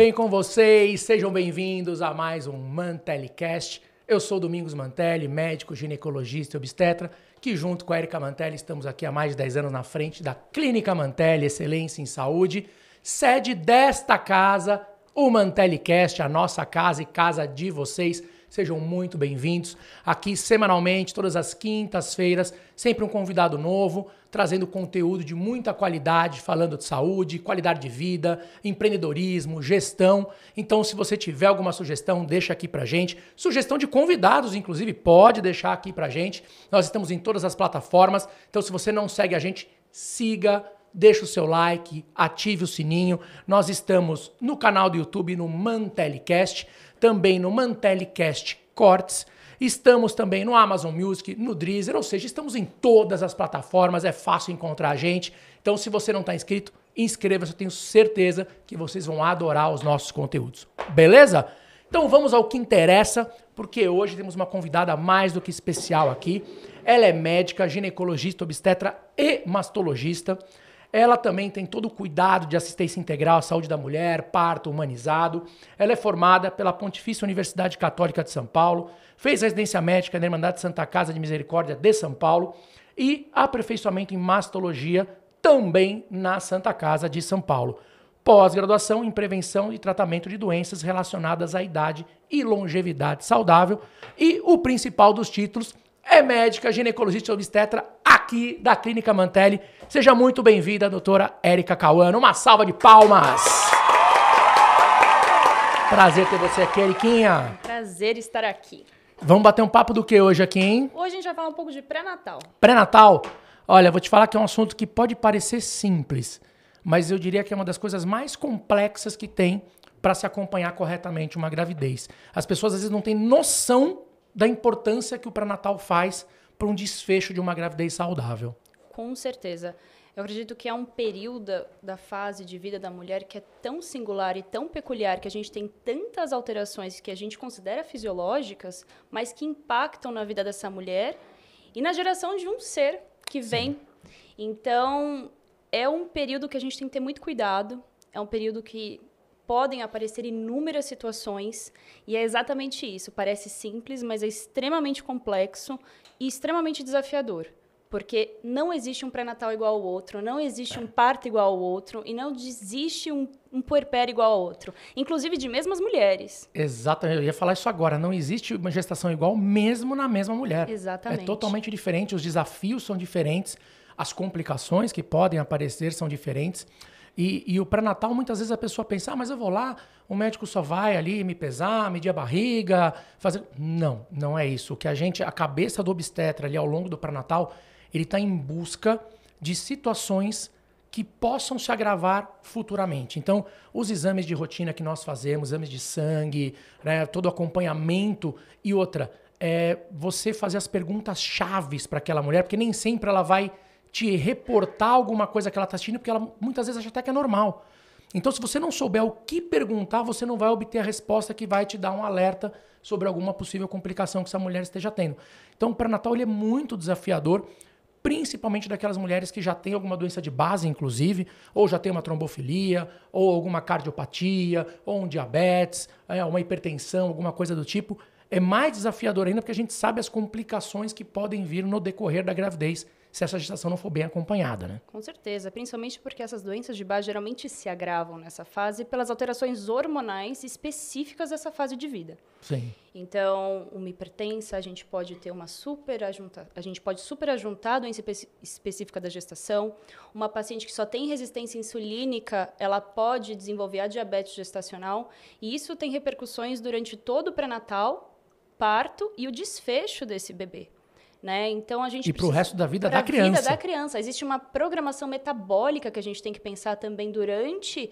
bem com vocês? Sejam bem-vindos a mais um Mantelicast. Eu sou Domingos Mantelli, médico, ginecologista e obstetra, que junto com a Erika Mantelli estamos aqui há mais de 10 anos na frente da Clínica Mantelli Excelência em Saúde, sede desta casa, o Mantelicast, a nossa casa e casa de vocês. Sejam muito bem-vindos. Aqui semanalmente, todas as quintas-feiras, sempre um convidado novo trazendo conteúdo de muita qualidade, falando de saúde, qualidade de vida, empreendedorismo, gestão. Então, se você tiver alguma sugestão, deixa aqui pra gente. Sugestão de convidados, inclusive, pode deixar aqui pra gente. Nós estamos em todas as plataformas. Então, se você não segue a gente, siga deixa o seu like, ative o sininho. Nós estamos no canal do YouTube, no Mantelecast, também no Mantelecast Cortes Estamos também no Amazon Music, no Deezer, ou seja, estamos em todas as plataformas, é fácil encontrar a gente. Então, se você não está inscrito, inscreva-se, eu tenho certeza que vocês vão adorar os nossos conteúdos. Beleza? Então vamos ao que interessa, porque hoje temos uma convidada mais do que especial aqui. Ela é médica, ginecologista, obstetra e mastologista. Ela também tem todo o cuidado de assistência integral à saúde da mulher, parto humanizado. Ela é formada pela Pontifícia Universidade Católica de São Paulo, fez residência médica na Irmandade Santa Casa de Misericórdia de São Paulo e aperfeiçoamento em mastologia também na Santa Casa de São Paulo. Pós-graduação em prevenção e tratamento de doenças relacionadas à idade e longevidade saudável. E o principal dos títulos é médica ginecologista obstetra aqui da Clínica Mantelli. Seja muito bem-vinda, doutora Érica Cauano. Uma salva de palmas! Prazer ter você aqui, Eriquinha. Prazer estar aqui. Vamos bater um papo do que hoje aqui, hein? Hoje a gente vai falar um pouco de pré-natal. Pré-natal? Olha, vou te falar que é um assunto que pode parecer simples, mas eu diria que é uma das coisas mais complexas que tem para se acompanhar corretamente uma gravidez. As pessoas às vezes não têm noção da importância que o pré-natal faz para um desfecho de uma gravidez saudável. Com certeza. Eu acredito que é um período da fase de vida da mulher que é tão singular e tão peculiar que a gente tem tantas alterações que a gente considera fisiológicas, mas que impactam na vida dessa mulher e na geração de um ser que vem. Sim. Então, é um período que a gente tem que ter muito cuidado. É um período que podem aparecer inúmeras situações e é exatamente isso. Parece simples, mas é extremamente complexo e extremamente desafiador. Porque não existe um pré-natal igual ao outro, não existe um parto igual ao outro e não existe um, um puerpério igual ao outro. Inclusive de mesmas mulheres. Exatamente, eu ia falar isso agora. Não existe uma gestação igual mesmo na mesma mulher. Exatamente. É totalmente diferente, os desafios são diferentes, as complicações que podem aparecer são diferentes. E, e, o pré-natal, muitas vezes a pessoa pensa, ah, mas eu vou lá, o médico só vai ali me pesar, medir a barriga, fazer. Não, não é isso. O que a gente, a cabeça do obstetra ali ao longo do pré-natal, ele está em busca de situações que possam se agravar futuramente. Então, os exames de rotina que nós fazemos, exames de sangue, né, todo acompanhamento e outra, é você fazer as perguntas chaves para aquela mulher, porque nem sempre ela vai te reportar alguma coisa que ela está assistindo, porque ela muitas vezes acha até que é normal. Então, se você não souber o que perguntar, você não vai obter a resposta que vai te dar um alerta sobre alguma possível complicação que essa mulher esteja tendo. Então, o pré-natal é muito desafiador, principalmente daquelas mulheres que já têm alguma doença de base, inclusive, ou já tem uma trombofilia, ou alguma cardiopatia, ou um diabetes, é, uma hipertensão, alguma coisa do tipo. É mais desafiador ainda porque a gente sabe as complicações que podem vir no decorrer da gravidez se essa gestação não for bem acompanhada, né? Com certeza, principalmente porque essas doenças de base geralmente se agravam nessa fase pelas alterações hormonais específicas dessa fase de vida. Sim. Então, uma hipertensa, a gente pode ter uma super a gente pode superajuntar a doença específica da gestação. Uma paciente que só tem resistência insulínica, ela pode desenvolver a diabetes gestacional, e isso tem repercussões durante todo o pré-natal, parto e o desfecho desse bebê. Né? Então a gente e para o resto da vida da criança. Vida da criança existe uma programação metabólica que a gente tem que pensar também durante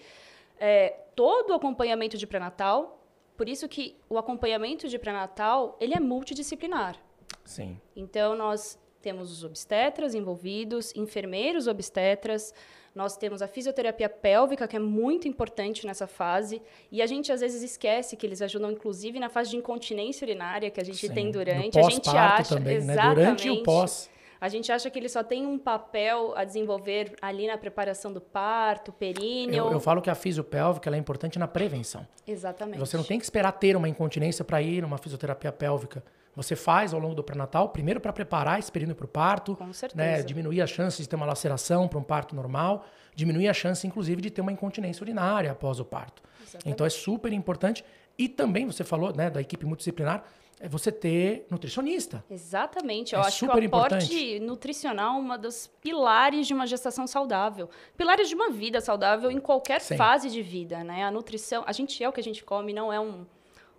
é, todo o acompanhamento de pré-natal. Por isso que o acompanhamento de pré-natal ele é multidisciplinar. Sim. Então nós temos os obstetras envolvidos, enfermeiros obstetras, nós temos a fisioterapia pélvica, que é muito importante nessa fase, e a gente às vezes esquece que eles ajudam, inclusive, na fase de incontinência urinária que a gente Sim. tem durante. a gente acha. Também, exatamente. Né? Durante e o pós. A gente acha que ele só tem um papel a desenvolver ali na preparação do parto, períneo. Eu, eu falo que a fisiopélvica é importante na prevenção. Exatamente. Você não tem que esperar ter uma incontinência para ir numa fisioterapia pélvica você faz ao longo do pré-natal, primeiro para preparar esse período para o parto, né, diminuir as chances de ter uma laceração para um parto normal, diminuir a chance, inclusive, de ter uma incontinência urinária após o parto. Exatamente. Então é super importante. E também você falou né, da equipe multidisciplinar, é você ter nutricionista. Exatamente. É Eu é acho que o aporte importante. nutricional é um dos pilares de uma gestação saudável. Pilares de uma vida saudável em qualquer Sim. fase de vida, né? A nutrição, a gente é o que a gente come, não é um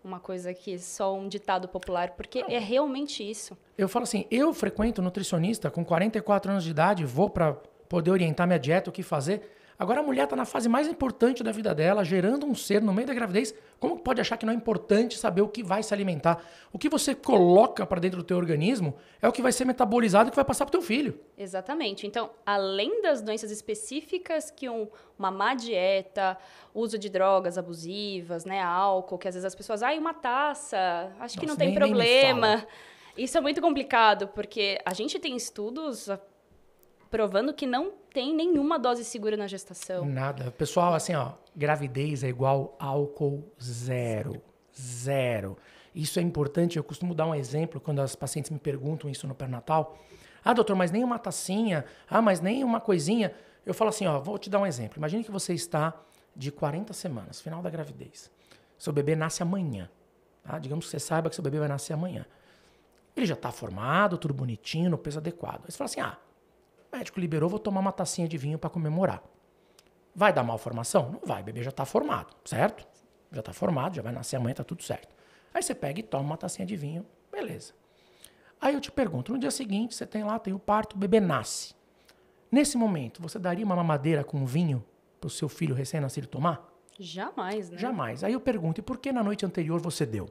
uma coisa que só um ditado popular, porque não. é realmente isso. Eu falo assim, eu frequento nutricionista com 44 anos de idade, vou para poder orientar minha dieta, o que fazer. Agora a mulher está na fase mais importante da vida dela, gerando um ser no meio da gravidez. Como pode achar que não é importante saber o que vai se alimentar? O que você coloca para dentro do teu organismo é o que vai ser metabolizado e que vai passar para o teu filho. Exatamente. Então, além das doenças específicas que um, uma má dieta, uso de drogas abusivas, né, álcool, que às vezes as pessoas, ai, ah, uma taça, acho Nossa, que não tem nem, problema. Nem isso é muito complicado, porque a gente tem estudos provando que não tem nenhuma dose segura na gestação. Nada. Pessoal, assim, ó, gravidez é igual álcool zero. Zero. Isso é importante, eu costumo dar um exemplo quando as pacientes me perguntam isso no pré-natal. Ah, doutor, mas nem uma tacinha, ah, mas nem uma coisinha. Eu falo assim, ó, vou te dar um exemplo. Imagine que você está de 40 semanas, final da gravidez. Seu bebê nasce amanhã. Tá? Digamos que você saiba que seu bebê vai nascer amanhã. Ele já está formado, tudo bonitinho, no peso adequado. Aí você fala assim, ah, médico liberou, vou tomar uma tacinha de vinho para comemorar. Vai dar malformação? Não vai, o bebê já está formado, certo? Já está formado, já vai nascer amanhã, está tudo certo. Aí você pega e toma uma tacinha de vinho, beleza. Aí eu te pergunto, no dia seguinte você tem lá, tem o parto, o bebê nasce. Nesse momento, você daria uma mamadeira com vinho para o seu filho recém-nascido tomar? Jamais, né? Jamais. Aí eu pergunto, e por que na noite anterior você deu?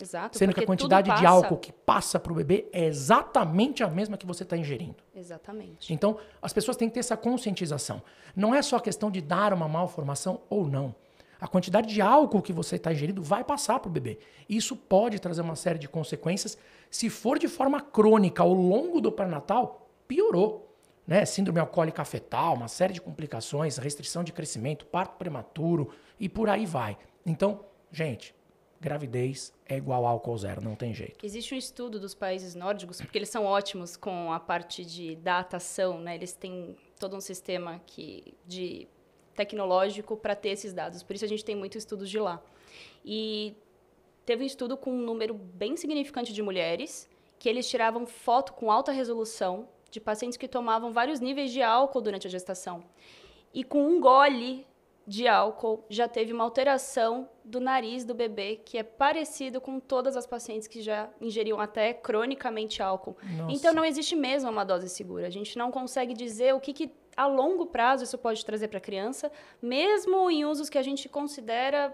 Exato. Sendo que a quantidade de álcool que passa para o bebê é exatamente a mesma que você está ingerindo. Exatamente. Então, as pessoas têm que ter essa conscientização. Não é só questão de dar uma malformação ou não. A quantidade de álcool que você está ingerindo vai passar para o bebê. Isso pode trazer uma série de consequências. Se for de forma crônica ao longo do pré-natal, piorou. Né? Síndrome alcoólica fetal, uma série de complicações, restrição de crescimento, parto prematuro e por aí vai. Então, gente, gravidez é igual a álcool zero, não tem jeito. Existe um estudo dos países nórdicos, porque eles são ótimos com a parte de datação, né? Eles têm todo um sistema que, de tecnológico para ter esses dados. Por isso a gente tem muitos estudos de lá. E teve um estudo com um número bem significante de mulheres que eles tiravam foto com alta resolução de pacientes que tomavam vários níveis de álcool durante a gestação. E com um gole de álcool já teve uma alteração do nariz do bebê, que é parecido com todas as pacientes que já ingeriam até cronicamente álcool. Nossa. Então não existe mesmo uma dose segura. A gente não consegue dizer o que, que a longo prazo isso pode trazer para a criança, mesmo em usos que a gente considera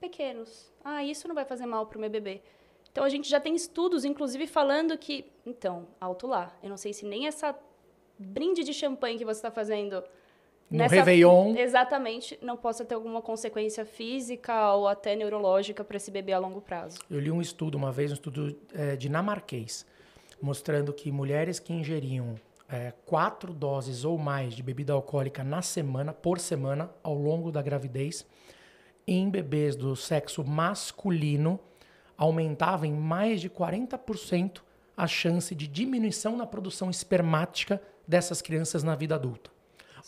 pequenos. Ah, isso não vai fazer mal para o meu bebê. Então a gente já tem estudos, inclusive, falando que. Então, alto lá. Eu não sei se nem essa brinde de champanhe que você está fazendo no Nessa, Réveillon. Exatamente, não possa ter alguma consequência física ou até neurológica para esse bebê a longo prazo. Eu li um estudo uma vez, um estudo é, dinamarquês, mostrando que mulheres que ingeriam é, quatro doses ou mais de bebida alcoólica na semana, por semana, ao longo da gravidez, em bebês do sexo masculino, aumentava em mais de 40% a chance de diminuição na produção espermática dessas crianças na vida adulta.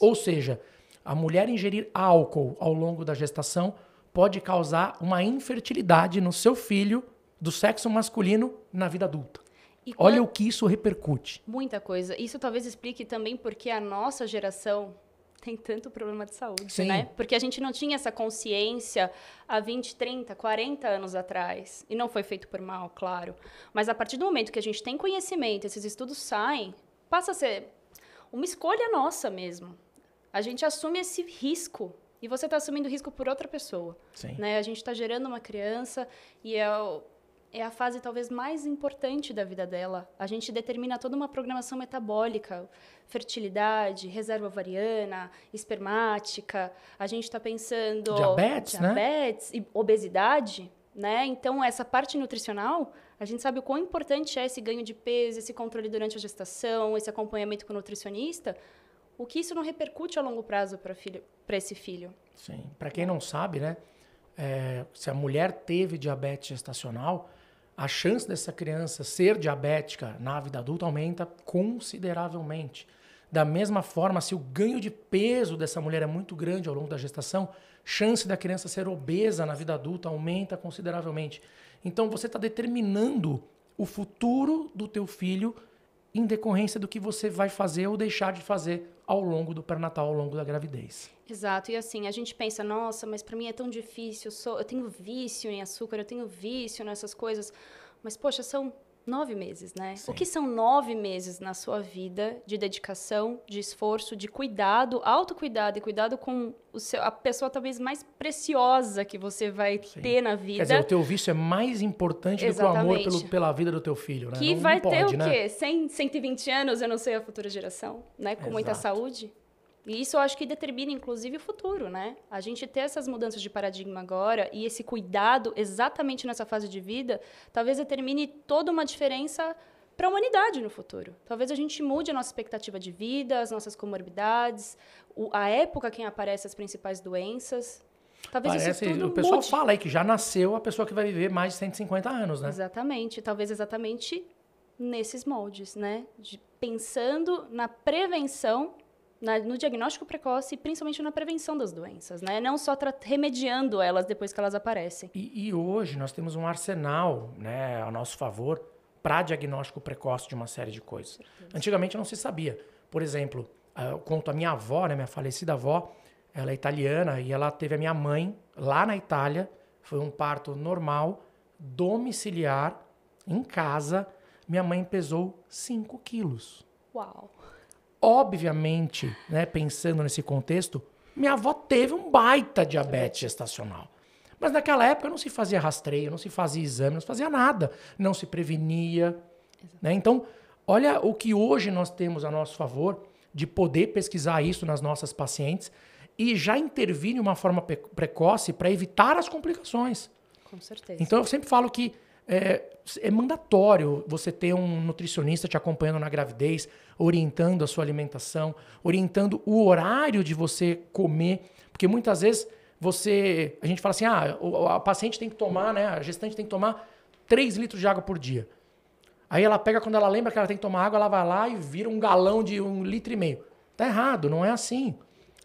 Ou seja, a mulher ingerir álcool ao longo da gestação pode causar uma infertilidade no seu filho do sexo masculino na vida adulta. E Olha quando... o que isso repercute. Muita coisa. Isso talvez explique também porque a nossa geração tem tanto problema de saúde, Sim. né? Porque a gente não tinha essa consciência há 20, 30, 40 anos atrás. E não foi feito por mal, claro. Mas a partir do momento que a gente tem conhecimento, esses estudos saem, passa a ser uma escolha nossa mesmo. A gente assume esse risco e você está assumindo risco por outra pessoa. Sim. Né? A gente está gerando uma criança e é, é a fase talvez mais importante da vida dela. A gente determina toda uma programação metabólica, fertilidade, reserva ovariana, espermática. A gente está pensando diabetes, né? diabetes né? e obesidade, né? Então essa parte nutricional a gente sabe o quão importante é esse ganho de peso, esse controle durante a gestação, esse acompanhamento com o nutricionista, o que isso não repercute a longo prazo para filho, esse filho. Sim. Para quem não sabe, né? É, se a mulher teve diabetes gestacional, a chance dessa criança ser diabética na vida adulta aumenta consideravelmente. Da mesma forma, se o ganho de peso dessa mulher é muito grande ao longo da gestação, chance da criança ser obesa na vida adulta aumenta consideravelmente. Então você está determinando o futuro do teu filho em decorrência do que você vai fazer ou deixar de fazer ao longo do pré-natal, ao longo da gravidez. Exato, e assim, a gente pensa, nossa, mas para mim é tão difícil, eu, sou, eu tenho vício em açúcar, eu tenho vício nessas coisas, mas poxa, são Nove meses, né? Sim. O que são nove meses na sua vida de dedicação, de esforço, de cuidado, autocuidado e cuidado com o seu, a pessoa talvez mais preciosa que você vai Sim. ter na vida. Quer dizer, o teu vício é mais importante Exatamente. do que o amor pelo, pela vida do teu filho, né? Que não, vai não pode, ter o né? quê? 100, 120 anos, eu não sei a futura geração, né? Com Exato. muita saúde. E isso eu acho que determina, inclusive, o futuro, né? A gente ter essas mudanças de paradigma agora e esse cuidado exatamente nessa fase de vida, talvez determine toda uma diferença para a humanidade no futuro. Talvez a gente mude a nossa expectativa de vida, as nossas comorbidades, o, a época que aparece as principais doenças. Talvez Parece, isso tudo o pessoal mude. fala aí que já nasceu a pessoa que vai viver mais de 150 anos, né? Exatamente, talvez exatamente nesses moldes, né? De, pensando na prevenção na, no diagnóstico precoce e principalmente na prevenção das doenças, né? Não só remediando elas depois que elas aparecem. E, e hoje nós temos um arsenal, né, a nosso favor para diagnóstico precoce de uma série de coisas. Antigamente não se sabia. Por exemplo, ah, eu conto a minha avó, né, minha falecida avó, ela é italiana e ela teve a minha mãe lá na Itália. Foi um parto normal, domiciliar, em casa. Minha mãe pesou 5 quilos. Uau! Obviamente, né, pensando nesse contexto, minha avó teve um baita diabetes gestacional. Mas naquela época não se fazia rastreio, não se fazia exame, não se fazia nada, não se prevenia. Né? Então, olha o que hoje nós temos a nosso favor de poder pesquisar isso nas nossas pacientes e já intervir de uma forma precoce para evitar as complicações. Com certeza. Então eu sempre falo que é, é mandatório você ter um nutricionista te acompanhando na gravidez, orientando a sua alimentação, orientando o horário de você comer, porque muitas vezes você. A gente fala assim, ah, a paciente tem que tomar, né? A gestante tem que tomar 3 litros de água por dia. Aí ela pega, quando ela lembra que ela tem que tomar água, ela vai lá e vira um galão de um litro e meio. Tá errado, não é assim.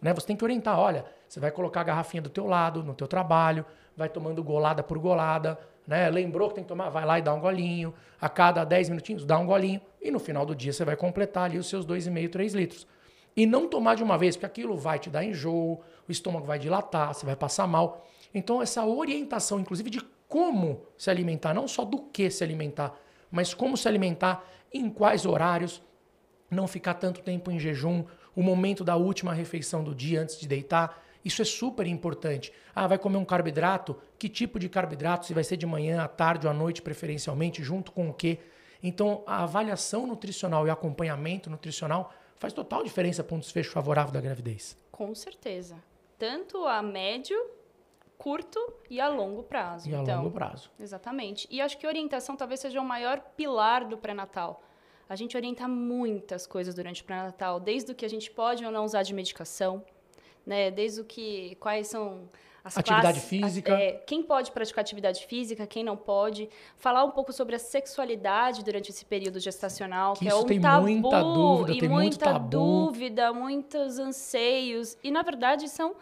Né? Você tem que orientar, olha, você vai colocar a garrafinha do teu lado, no teu trabalho, vai tomando golada por golada, né? Lembrou que tem que tomar, vai lá e dá um golinho. A cada 10 minutinhos, dá um golinho. E no final do dia você vai completar ali os seus 2,5, 3 litros. E não tomar de uma vez, porque aquilo vai te dar enjoo, o estômago vai dilatar, você vai passar mal. Então, essa orientação, inclusive, de como se alimentar, não só do que se alimentar, mas como se alimentar, em quais horários, não ficar tanto tempo em jejum, o momento da última refeição do dia antes de deitar. Isso é super importante. Ah, vai comer um carboidrato? Que tipo de carboidrato? Se vai ser de manhã, à tarde ou à noite, preferencialmente, junto com o quê? Então, a avaliação nutricional e acompanhamento nutricional faz total diferença para um desfecho favorável da gravidez. Com certeza. Tanto a médio, curto e a longo prazo. E a então, longo prazo. Exatamente. E acho que orientação talvez seja o maior pilar do pré-natal. A gente orienta muitas coisas durante o pré-natal, desde o que a gente pode ou não usar de medicação, né? Desde o que quais são as atividade classes, física. É, quem pode praticar atividade física, quem não pode. Falar um pouco sobre a sexualidade durante esse período gestacional, que, que é um tem tabu muita dúvida, e tem muita dúvida, muitos anseios e na verdade são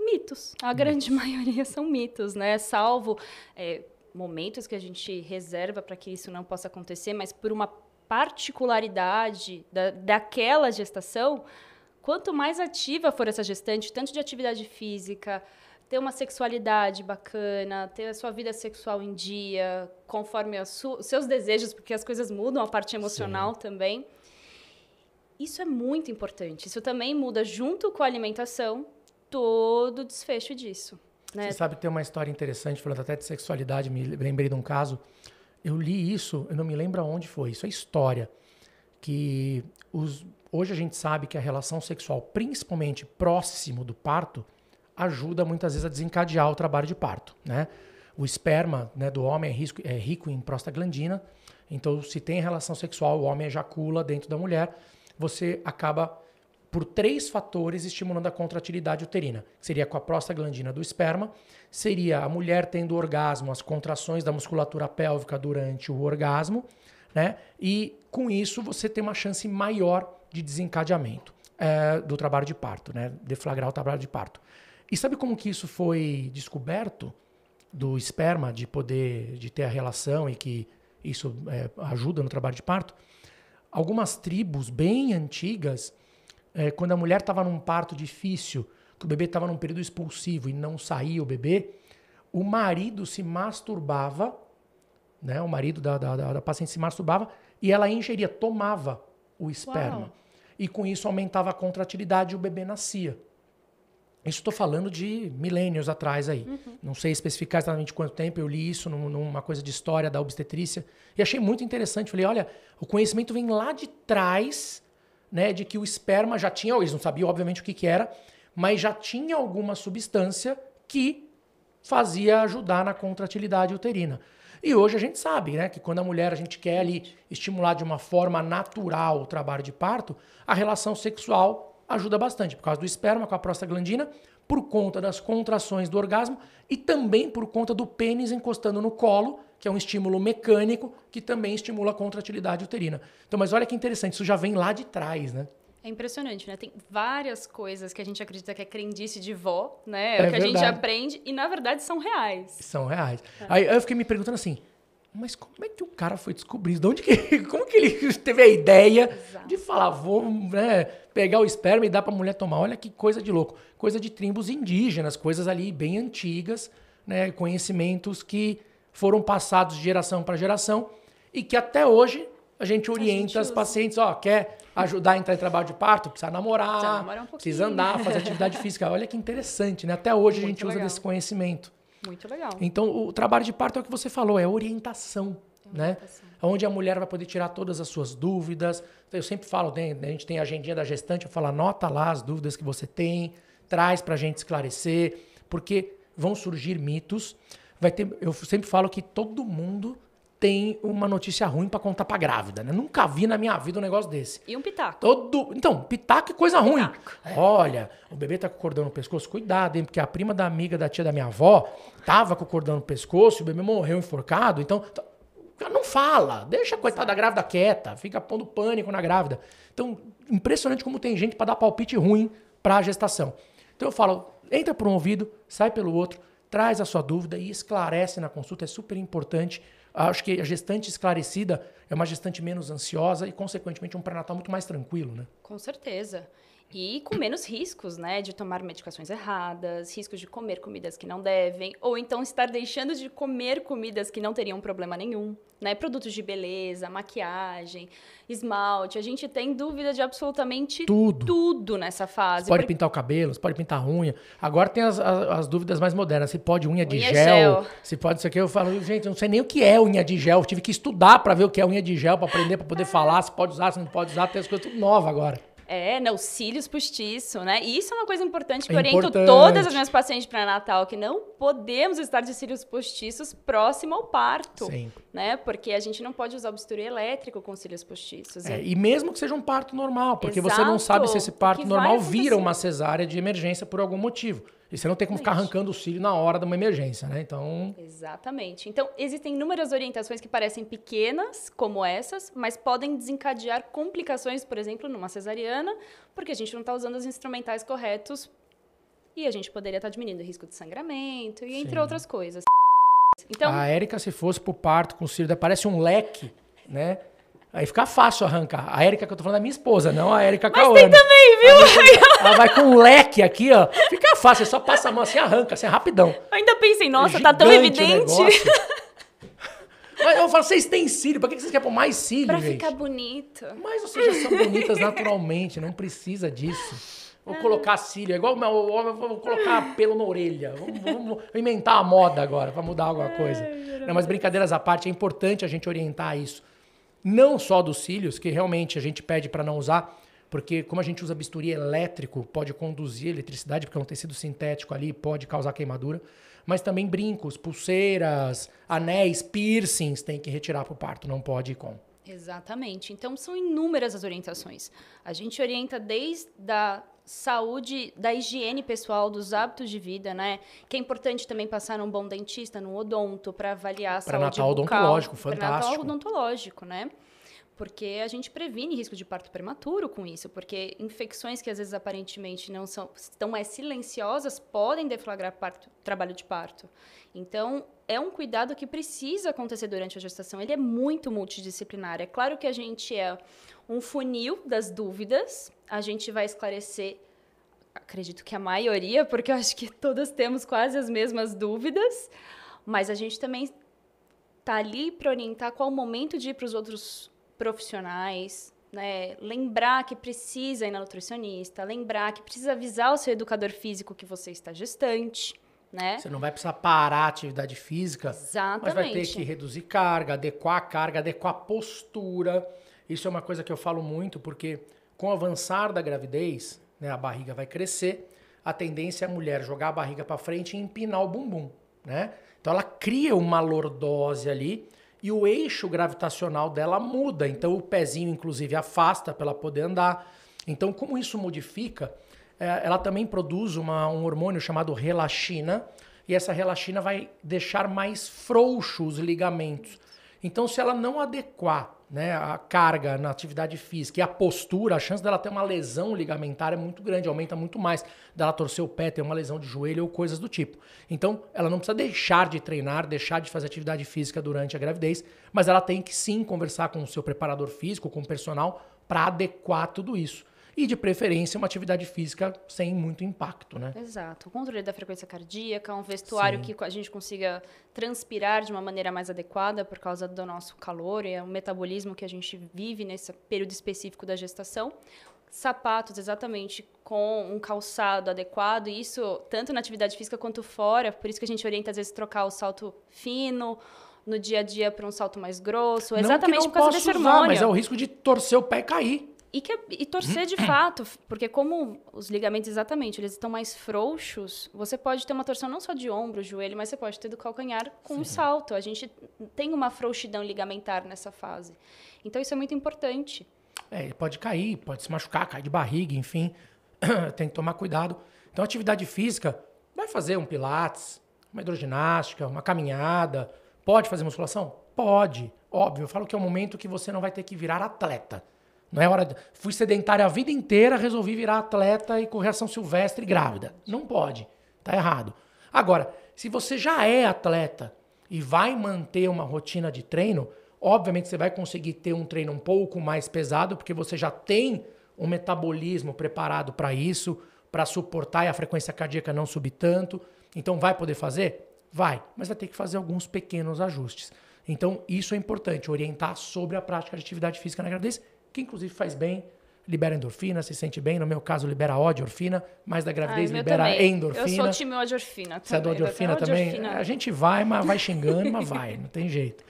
mitos. A grande maioria são mitos, né? Salvo é, momentos que a gente reserva para que isso não possa acontecer, mas por uma particularidade da, daquela gestação, quanto mais ativa for essa gestante, tanto de atividade física, ter uma sexualidade bacana, ter a sua vida sexual em dia, conforme os seus desejos, porque as coisas mudam, a parte emocional Sim. também. Isso é muito importante. Isso também muda junto com a alimentação todo o desfecho disso. Né? Você sabe, tem uma história interessante, falando até de sexualidade, me lembrei de um caso. Eu li isso, eu não me lembro aonde foi, isso é história. Que os Hoje a gente sabe que a relação sexual, principalmente próximo do parto, ajuda muitas vezes a desencadear o trabalho de parto, né? O esperma né, do homem é, risco, é rico em prostaglandina, então se tem relação sexual, o homem ejacula dentro da mulher, você acaba por três fatores estimulando a contratilidade uterina. Seria com a prostaglandina do esperma, seria a mulher tendo orgasmo, as contrações da musculatura pélvica durante o orgasmo, né? E com isso você tem uma chance maior de desencadeamento é, do trabalho de parto, né? Deflagrar o trabalho de parto. E sabe como que isso foi descoberto do esperma de poder de ter a relação e que isso é, ajuda no trabalho de parto? Algumas tribos bem antigas, é, quando a mulher estava num parto difícil, que o bebê estava num período expulsivo e não saía o bebê, o marido se masturbava né, o marido da, da, da, paciente se masturbava e ela ingeria, tomava o esperma. Uau. E com isso aumentava a contratilidade e o bebê nascia. Isso estou falando de milênios atrás aí. Uhum. Não sei especificar exatamente quanto tempo eu li isso numa coisa de história da obstetrícia. E achei muito interessante. Falei, olha, o conhecimento vem lá de trás, né? De que o esperma já tinha, eles não sabiam, obviamente, o que, que era, mas já tinha alguma substância que fazia ajudar na contratilidade uterina. E hoje a gente sabe, né, que quando a mulher a gente quer ali estimular de uma forma natural o trabalho de parto, a relação sexual ajuda bastante por causa do esperma com a prostaglandina, por conta das contrações do orgasmo e também por conta do pênis encostando no colo, que é um estímulo mecânico que também estimula a contratilidade uterina. Então, mas olha que interessante, isso já vem lá de trás, né? É impressionante, né? Tem várias coisas que a gente acredita que é crendice de vó, né? É, o que verdade. a gente aprende e, na verdade, são reais. São reais. É. Aí eu fiquei me perguntando assim, mas como é que o cara foi descobrir isso? De onde que, como que ele teve a ideia Exato. de falar, vou né, pegar o esperma e dar pra mulher tomar? Olha que coisa de louco. Coisa de tribos indígenas, coisas ali bem antigas, né? Conhecimentos que foram passados de geração para geração e que até hoje a gente então, orienta as pacientes, ó, quer ajudar a entrar em trabalho de parto, precisa namorar, precisa, namorar um precisa andar, fazer atividade física. Olha que interessante, né? Até hoje Muito a gente legal. usa desse conhecimento. Muito legal. Então, o trabalho de parto é o que você falou, é orientação. É né? Orientação. Onde a mulher vai poder tirar todas as suas dúvidas. Eu sempre falo, né, a gente tem a agendinha da gestante, eu falo, anota lá as dúvidas que você tem, traz para a gente esclarecer, porque vão surgir mitos. Vai ter, eu sempre falo que todo mundo tem uma notícia ruim para contar pra grávida, né? Nunca vi na minha vida um negócio desse. E um pitaco. Todo... Então, pitaco é coisa pitaco. ruim. É, olha, o bebê tá com o cordão no pescoço, cuidado, hein? Porque a prima da amiga da tia da minha avó tava com o cordão no pescoço, o bebê morreu enforcado, então... Não fala, deixa a coitada da grávida quieta, fica pondo pânico na grávida. Então, impressionante como tem gente para dar palpite ruim para gestação. Então eu falo, entra por um ouvido, sai pelo outro, traz a sua dúvida e esclarece na consulta, é super importante Acho que a gestante esclarecida é uma gestante menos ansiosa e, consequentemente, um pré-natal muito mais tranquilo, né? Com certeza. E com menos riscos, né? De tomar medicações erradas, riscos de comer comidas que não devem, ou então estar deixando de comer comidas que não teriam problema nenhum né? Produtos de beleza, maquiagem, esmalte. A gente tem dúvida de absolutamente tudo, tudo nessa fase. Você pode porque... pintar o cabelo, você pode pintar a unha. Agora tem as, as, as dúvidas mais modernas. Se pode unha de unha gel, gel, se pode isso aqui. Eu falo, gente, eu não sei nem o que é unha de gel. Eu tive que estudar para ver o que é unha de gel, para aprender, para poder ah. falar, se pode usar, se não pode usar. Tem as coisas tudo nova agora. É, não, né, cílios postiço, né? E isso é uma coisa importante que é eu oriento todas as minhas pacientes para natal que não podemos estar de cílios postiços próximo ao parto, Sim. né? Porque a gente não pode usar bisturi elétrico com cílios postiços. É, e mesmo que seja um parto normal, porque Exato, você não sabe se esse parto normal vira uma cesárea de emergência por algum motivo. E você não tem como ficar arrancando o cílio na hora de uma emergência, né? Então. Exatamente. Então, existem inúmeras orientações que parecem pequenas, como essas, mas podem desencadear complicações, por exemplo, numa cesariana, porque a gente não está usando os instrumentais corretos e a gente poderia estar tá diminuindo o risco de sangramento, e entre Sim. outras coisas. Então, a Érica, se fosse para o parto com o cílio, parece um leque, né? Aí fica fácil arrancar. A Erika que eu tô falando é minha esposa, não a Erika Caô. Mas tem também, viu? ela vai com um leque aqui, ó. Fica fácil, é só passa a mão assim, arranca, assim, é rapidão. Eu ainda pensei, nossa, tá tão evidente. Mas eu falo, vocês têm cílio, pra que vocês querem pôr mais cílio, Pra gente? ficar bonito. Mas vocês já são bonitas naturalmente, não precisa disso. Vou colocar cílio, é igual meu, homem vou colocar pelo na orelha. Vamos, vamos inventar a moda agora, pra mudar alguma coisa. Não, mas brincadeiras à parte, é importante a gente orientar isso não só dos cílios, que realmente a gente pede para não usar, porque como a gente usa bisturi elétrico, pode conduzir eletricidade, porque é um tecido sintético ali, pode causar queimadura, mas também brincos, pulseiras, anéis, piercings tem que retirar para o parto, não pode ir com. Exatamente. Então são inúmeras as orientações. A gente orienta desde a saúde, da higiene pessoal, dos hábitos de vida, né? Que é importante também passar num bom dentista, num odonto, para avaliar a saúde bucal. natal odontológico, fantástico. Para natal odontológico, né? porque a gente previne risco de parto prematuro com isso, porque infecções que às vezes aparentemente não são tão é, silenciosas podem deflagrar parto, trabalho de parto. Então, é um cuidado que precisa acontecer durante a gestação. Ele é muito multidisciplinar. É claro que a gente é um funil das dúvidas, a gente vai esclarecer acredito que a maioria, porque eu acho que todas temos quase as mesmas dúvidas, mas a gente também tá ali para orientar qual o momento de ir para os outros profissionais, né? lembrar que precisa ir na nutricionista, lembrar que precisa avisar o seu educador físico que você está gestante. Né? Você não vai precisar parar a atividade física, Exatamente. mas vai ter que reduzir carga, adequar a carga, adequar a postura. Isso é uma coisa que eu falo muito, porque com o avançar da gravidez, né, a barriga vai crescer, a tendência é a mulher jogar a barriga para frente e empinar o bumbum, né? Então ela cria uma lordose ali, e o eixo gravitacional dela muda. Então o pezinho, inclusive, afasta para ela poder andar. Então, como isso modifica, é, ela também produz uma, um hormônio chamado relaxina, e essa relaxina vai deixar mais frouxos os ligamentos. Então, se ela não adequar né, a carga na atividade física e a postura, a chance dela ter uma lesão ligamentar é muito grande, aumenta muito mais dela torcer o pé, ter uma lesão de joelho ou coisas do tipo. Então, ela não precisa deixar de treinar, deixar de fazer atividade física durante a gravidez, mas ela tem que sim conversar com o seu preparador físico, com o personal, para adequar tudo isso e de preferência uma atividade física sem muito impacto, né? Exato. O controle da frequência cardíaca, um vestuário Sim. que a gente consiga transpirar de uma maneira mais adequada por causa do nosso calor e o é metabolismo que a gente vive nesse período específico da gestação. Sapatos, exatamente, com um calçado adequado, e isso tanto na atividade física quanto fora, por isso que a gente orienta às vezes trocar o salto fino no dia a dia para um salto mais grosso, exatamente não que não por causa desse hormônio. Usar, mas é o risco de torcer o pé e cair. E, que, é, e torcer de uhum. fato, porque como os ligamentos exatamente, eles estão mais frouxos, você pode ter uma torção não só de ombro, joelho, mas você pode ter do calcanhar com Sim. um salto. A gente tem uma frouxidão ligamentar nessa fase. Então isso é muito importante. É, ele pode cair, pode se machucar, cair de barriga, enfim. tem que tomar cuidado. Então atividade física, vai fazer um pilates, uma hidroginástica, uma caminhada, pode fazer musculação? Pode. Óbvio, eu falo que é o momento que você não vai ter que virar atleta. Não é hora de... Fui sedentária a vida inteira, resolvi virar atleta e correr São Silvestre grávida. Não pode. Tá errado. Agora, se você já é atleta e vai manter uma rotina de treino, obviamente você vai conseguir ter um treino um pouco mais pesado, porque você já tem um metabolismo preparado para isso, para suportar e a frequência cardíaca não subir tanto. Então vai poder fazer? Vai, mas vai ter que fazer alguns pequenos ajustes. Então isso é importante, orientar sobre a prática de atividade física na gravidez que inclusive faz bem, libera endorfina, se sente bem. No meu caso, libera ódio-orfina, mas da gravidez Ai, libera também. endorfina. Eu sou time ódio-orfina também. Você é do ódio-orfina também? Ódio a gente vai, mas vai xingando, mas vai, não tem jeito.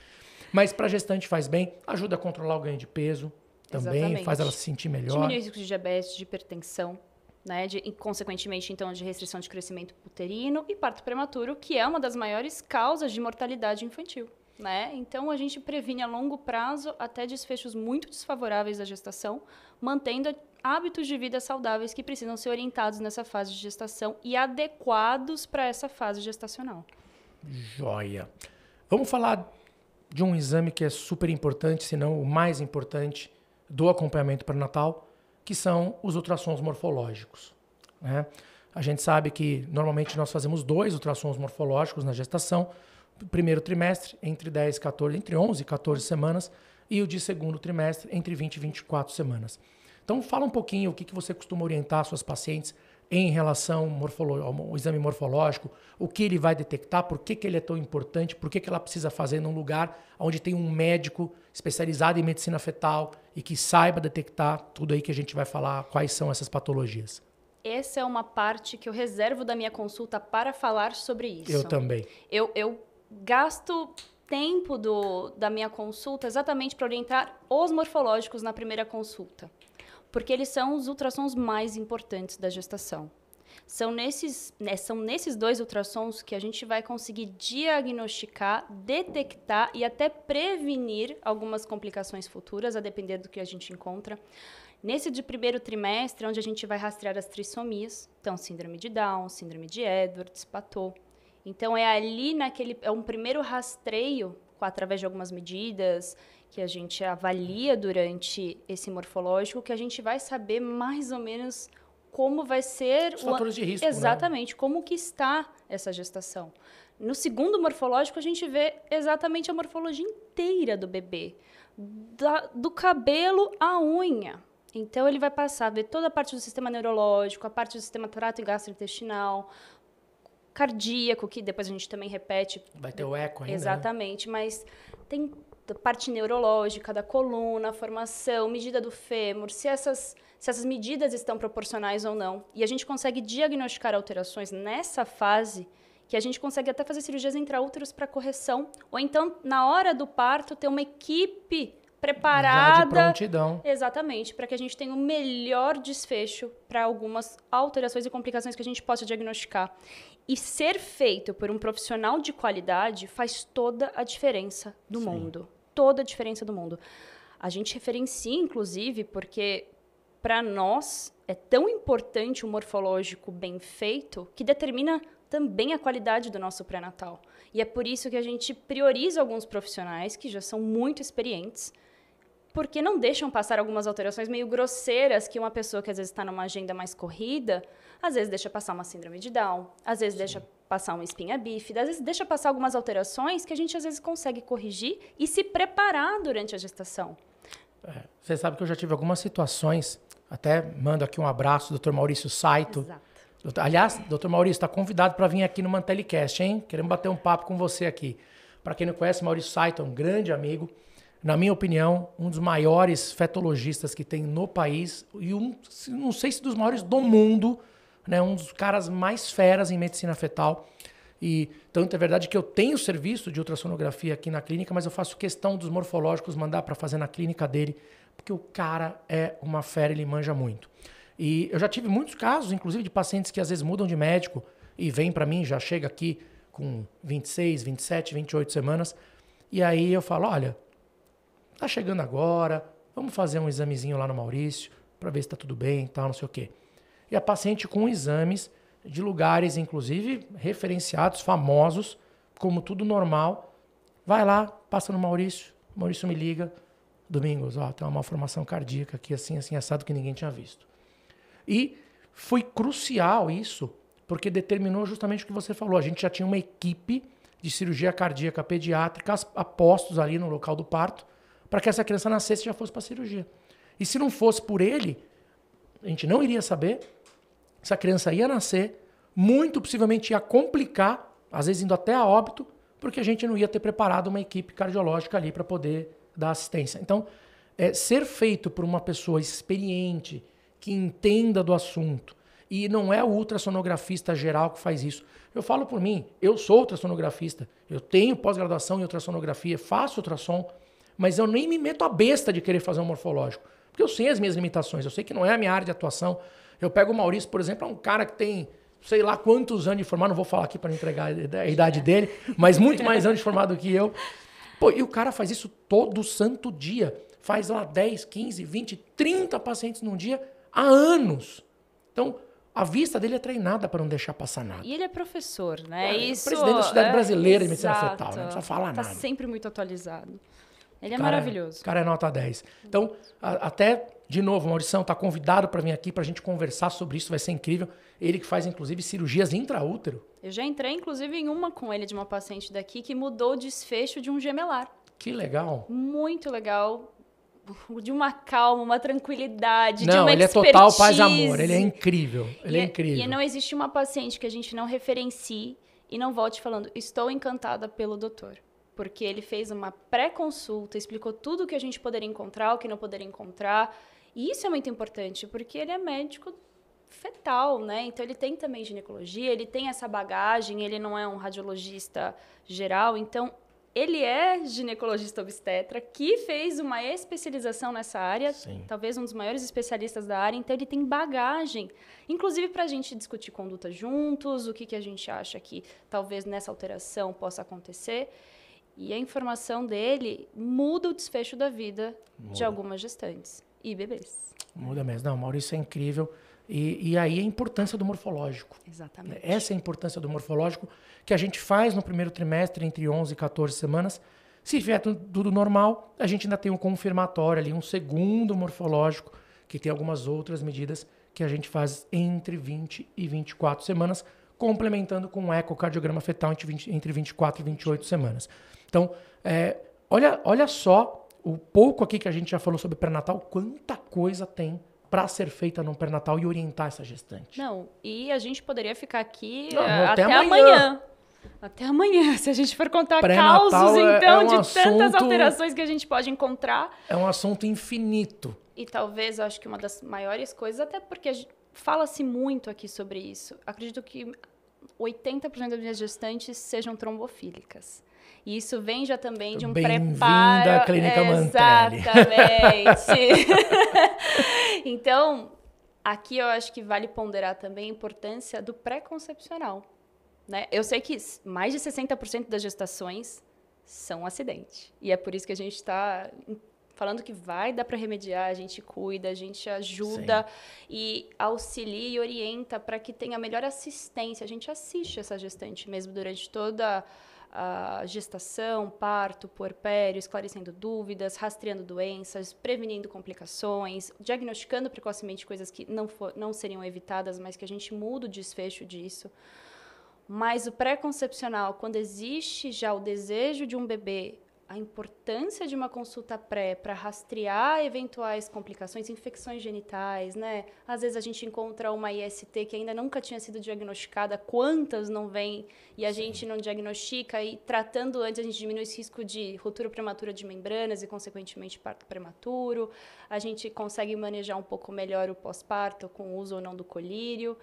Mas para gestante faz bem, ajuda a controlar o ganho de peso também, Exatamente. faz ela se sentir melhor. Diminui o risco de diabetes, de hipertensão. Né, de, e, consequentemente, então, de restrição de crescimento uterino e parto prematuro, que é uma das maiores causas de mortalidade infantil. Né? Então a gente previne a longo prazo até desfechos muito desfavoráveis da gestação, mantendo hábitos de vida saudáveis que precisam ser orientados nessa fase de gestação e adequados para essa fase gestacional. Joia. Vamos falar de um exame que é super importante, se não o mais importante do acompanhamento pré-natal, que são os ultrassons morfológicos. Né? A gente sabe que normalmente nós fazemos dois ultrassons morfológicos na gestação primeiro trimestre, entre 10 14, entre 11 e 14 semanas, e o de segundo trimestre, entre 20 e 24 semanas. Então, fala um pouquinho o que, que você costuma orientar suas pacientes em relação ao exame morfológico, o que ele vai detectar, por que, que ele é tão importante, por que, que ela precisa fazer num lugar onde tem um médico especializado em medicina fetal e que saiba detectar tudo aí que a gente vai falar, quais são essas patologias. Essa é uma parte que eu reservo da minha consulta para falar sobre isso. Eu também. Eu, eu gasto tempo do, da minha consulta exatamente para orientar os morfológicos na primeira consulta, porque eles são os ultrassons mais importantes da gestação. São nesses, né, são nesses dois ultrassons que a gente vai conseguir diagnosticar, detectar e até prevenir algumas complicações futuras, a depender do que a gente encontra. Nesse de primeiro trimestre, onde a gente vai rastrear as trissomias, então síndrome de Down, síndrome de Edwards, Patou. Então é ali naquele é um primeiro rastreio através de algumas medidas que a gente avalia durante esse morfológico que a gente vai saber mais ou menos como vai ser os o... fatores de risco, né? exatamente né? como que está essa gestação. No segundo morfológico a gente vê exatamente a morfologia inteira do bebê, da, do cabelo à unha. Então ele vai passar a ver toda a parte do sistema neurológico, a parte do sistema trato e gastrointestinal, cardíaco, que depois a gente também repete. Vai ter o eco ainda. Né? Exatamente, né? mas tem parte neurológica da coluna, formação, medida do fêmur, se essas, se essas medidas estão proporcionais ou não. E a gente consegue diagnosticar alterações nessa fase que a gente consegue até fazer cirurgias úteros para correção, ou então, na hora do parto, ter uma equipe preparada. Já de prontidão. Exatamente, para que a gente tenha o melhor desfecho para algumas alterações e complicações que a gente possa diagnosticar. E ser feito por um profissional de qualidade faz toda a diferença do Sim. mundo. Toda a diferença do mundo. A gente referencia, inclusive, porque para nós é tão importante o morfológico bem feito que determina também a qualidade do nosso pré-natal. E é por isso que a gente prioriza alguns profissionais que já são muito experientes porque não deixam passar algumas alterações meio grosseiras que uma pessoa que às vezes está numa agenda mais corrida, às vezes deixa passar uma síndrome de Down, às vezes Sim. deixa passar uma espinha bífida, às vezes deixa passar algumas alterações que a gente às vezes consegue corrigir e se preparar durante a gestação. É, você sabe que eu já tive algumas situações, até mando aqui um abraço, doutor Maurício Saito. Exato. Doutor, aliás, doutor Maurício, está convidado para vir aqui no Mantelecast, hein? Queremos bater um papo com você aqui. Para quem não conhece, Maurício Saito é um grande amigo na minha opinião, um dos maiores fetologistas que tem no país e um, não sei se dos maiores do mundo, né? Um dos caras mais feras em medicina fetal. E tanto é verdade que eu tenho serviço de ultrassonografia aqui na clínica, mas eu faço questão dos morfológicos mandar para fazer na clínica dele, porque o cara é uma fera, ele manja muito. E eu já tive muitos casos, inclusive de pacientes que às vezes mudam de médico e vem para mim, já chega aqui com 26, 27, 28 semanas, e aí eu falo, olha, tá chegando agora, vamos fazer um examezinho lá no Maurício para ver se está tudo bem, tal, não sei o quê. E a paciente com exames de lugares, inclusive referenciados, famosos, como tudo normal, vai lá, passa no Maurício, o Maurício me liga, Domingos, ó, tem uma malformação cardíaca aqui, assim, assim, assado que ninguém tinha visto. E foi crucial isso, porque determinou justamente o que você falou. A gente já tinha uma equipe de cirurgia cardíaca pediátrica apostos ali no local do parto, para que essa criança nascesse e já fosse para a cirurgia. E se não fosse por ele, a gente não iria saber. Essa criança ia nascer, muito possivelmente ia complicar, às vezes indo até a óbito, porque a gente não ia ter preparado uma equipe cardiológica ali para poder dar assistência. Então, é, ser feito por uma pessoa experiente, que entenda do assunto, e não é o ultrassonografista geral que faz isso. Eu falo por mim, eu sou ultrassonografista, eu tenho pós-graduação em ultrassonografia, faço ultrassom, mas eu nem me meto a besta de querer fazer um morfológico. Porque eu sei as minhas limitações, eu sei que não é a minha área de atuação. Eu pego o Maurício, por exemplo, é um cara que tem sei lá quantos anos de formado, não vou falar aqui para entregar a idade é. dele, mas muito mais anos de formado que eu. Pô, e o cara faz isso todo santo dia. Faz lá 10, 15, 20, 30 pacientes num dia há anos. Então, a vista dele é treinada para não deixar passar nada. E ele é professor, né? É, é Isso, presidente da Sociedade é, Brasileira de Medicina Fetal, né? não precisa falar tá nada. Está sempre muito atualizado. Ele é cara, maravilhoso. O cara é nota 10. Então, a, até, de novo, Maurição está convidado para vir aqui para a gente conversar sobre isso, vai ser incrível. Ele que faz, inclusive, cirurgias intraútero. Eu já entrei, inclusive, em uma com ele de uma paciente daqui que mudou o desfecho de um gemelar. Que legal. Muito legal. De uma calma, uma tranquilidade, não, de uma ele expertise. é total paz e amor. Ele é incrível. Ele é e, é incrível. E não existe uma paciente que a gente não referencie e não volte falando, estou encantada pelo doutor porque ele fez uma pré-consulta, explicou tudo o que a gente poderia encontrar, o que não poderia encontrar. E isso é muito importante, porque ele é médico fetal, né? Então ele tem também ginecologia, ele tem essa bagagem, ele não é um radiologista geral, então ele é ginecologista obstetra que fez uma especialização nessa área, Sim. talvez um dos maiores especialistas da área, então ele tem bagagem, inclusive para a gente discutir conduta juntos, o que, que a gente acha que talvez nessa alteração possa acontecer. E a informação dele muda o desfecho da vida muda. de algumas gestantes e bebês. Muda mesmo. Não, Maurício é incrível. E, e, aí a importância do morfológico. Exatamente. Essa é a importância do morfológico que a gente faz no primeiro trimestre, entre 11 e 14 semanas. Se vier tudo normal, a gente ainda tem um confirmatório ali, um segundo morfológico, que tem algumas outras medidas que a gente faz entre 20 e 24 semanas, complementando com um ecocardiograma fetal entre, entre 24 e 28 semanas. Então, é, olha, olha só o pouco aqui que a gente já falou sobre pré-natal, quanta coisa tem para ser feita no pré-natal e orientar essa gestante. Não, e a gente poderia ficar aqui não, é, até, até, amanhã. amanhã. Até amanhã, se a gente for contar causos, é, é então, é um de assunto, tantas alterações que a gente pode encontrar. É um assunto infinito. E talvez, eu acho que uma das maiores coisas, até porque fala-se muito aqui sobre isso. Acredito que 80% das minhas gestantes sejam trombofílicas. E isso vem já também de um Bem preparo. da Clínica Mantelli. Exatamente. então, aqui eu acho que vale ponderar também a importância do pré-concepcional. Né? Eu sei que mais de 60% das gestações são um acidente. E é por isso que a gente está falando que vai dar para remediar, a gente cuida, a gente ajuda Sim. e auxilia e orienta para que tenha melhor assistência. A gente assiste essa gestante mesmo durante toda a a gestação, parto, puerpério, esclarecendo dúvidas, rastreando doenças, prevenindo complicações, diagnosticando precocemente coisas que não, for, não seriam evitadas, mas que a gente muda o desfecho disso. Mas o pré-concepcional, quando existe já o desejo de um bebê a importância de uma consulta pré para rastrear eventuais complicações, infecções genitais, né? Às vezes a gente encontra uma IST que ainda nunca tinha sido diagnosticada, quantas não vem e a Sim. gente não diagnostica e tratando antes a gente diminui esse risco de ruptura prematura de membranas e consequentemente parto prematuro. A gente consegue manejar um pouco melhor o pós-parto com o uso ou não do colírio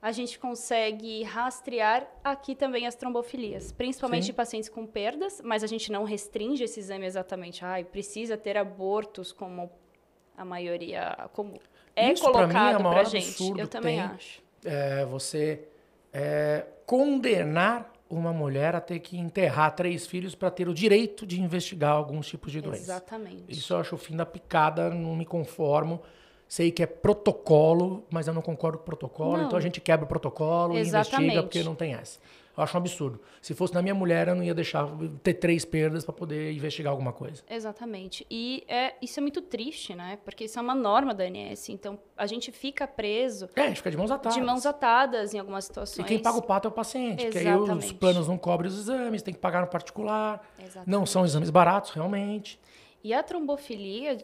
a gente consegue rastrear aqui também as trombofilias, principalmente Sim. pacientes com perdas, mas a gente não restringe esse exame exatamente. Ai, precisa ter abortos como a maioria comum. É Isso, é colocado para é gente. Eu também tem, acho. É, você é, condenar uma mulher a ter que enterrar três filhos para ter o direito de investigar alguns tipos de doenças. Exatamente. Isso eu acho o fim da picada, não me conformo sei que é protocolo, mas eu não concordo com protocolo, não. então a gente quebra o protocolo Exatamente. e investiga porque não tem essa. Eu acho um absurdo. Se fosse na minha mulher, eu não ia deixar ter três perdas para poder investigar alguma coisa. Exatamente. E é, isso é muito triste, né? Porque isso é uma norma da ANS. Então, a gente fica preso. É, a gente fica de mãos atadas. De mãos atadas em algumas situações. E quem paga o pato é o paciente. Exatamente. Porque aí os planos não cobrem os exames, tem que pagar no particular. Exatamente. Não são exames baratos, realmente. E a trombofilia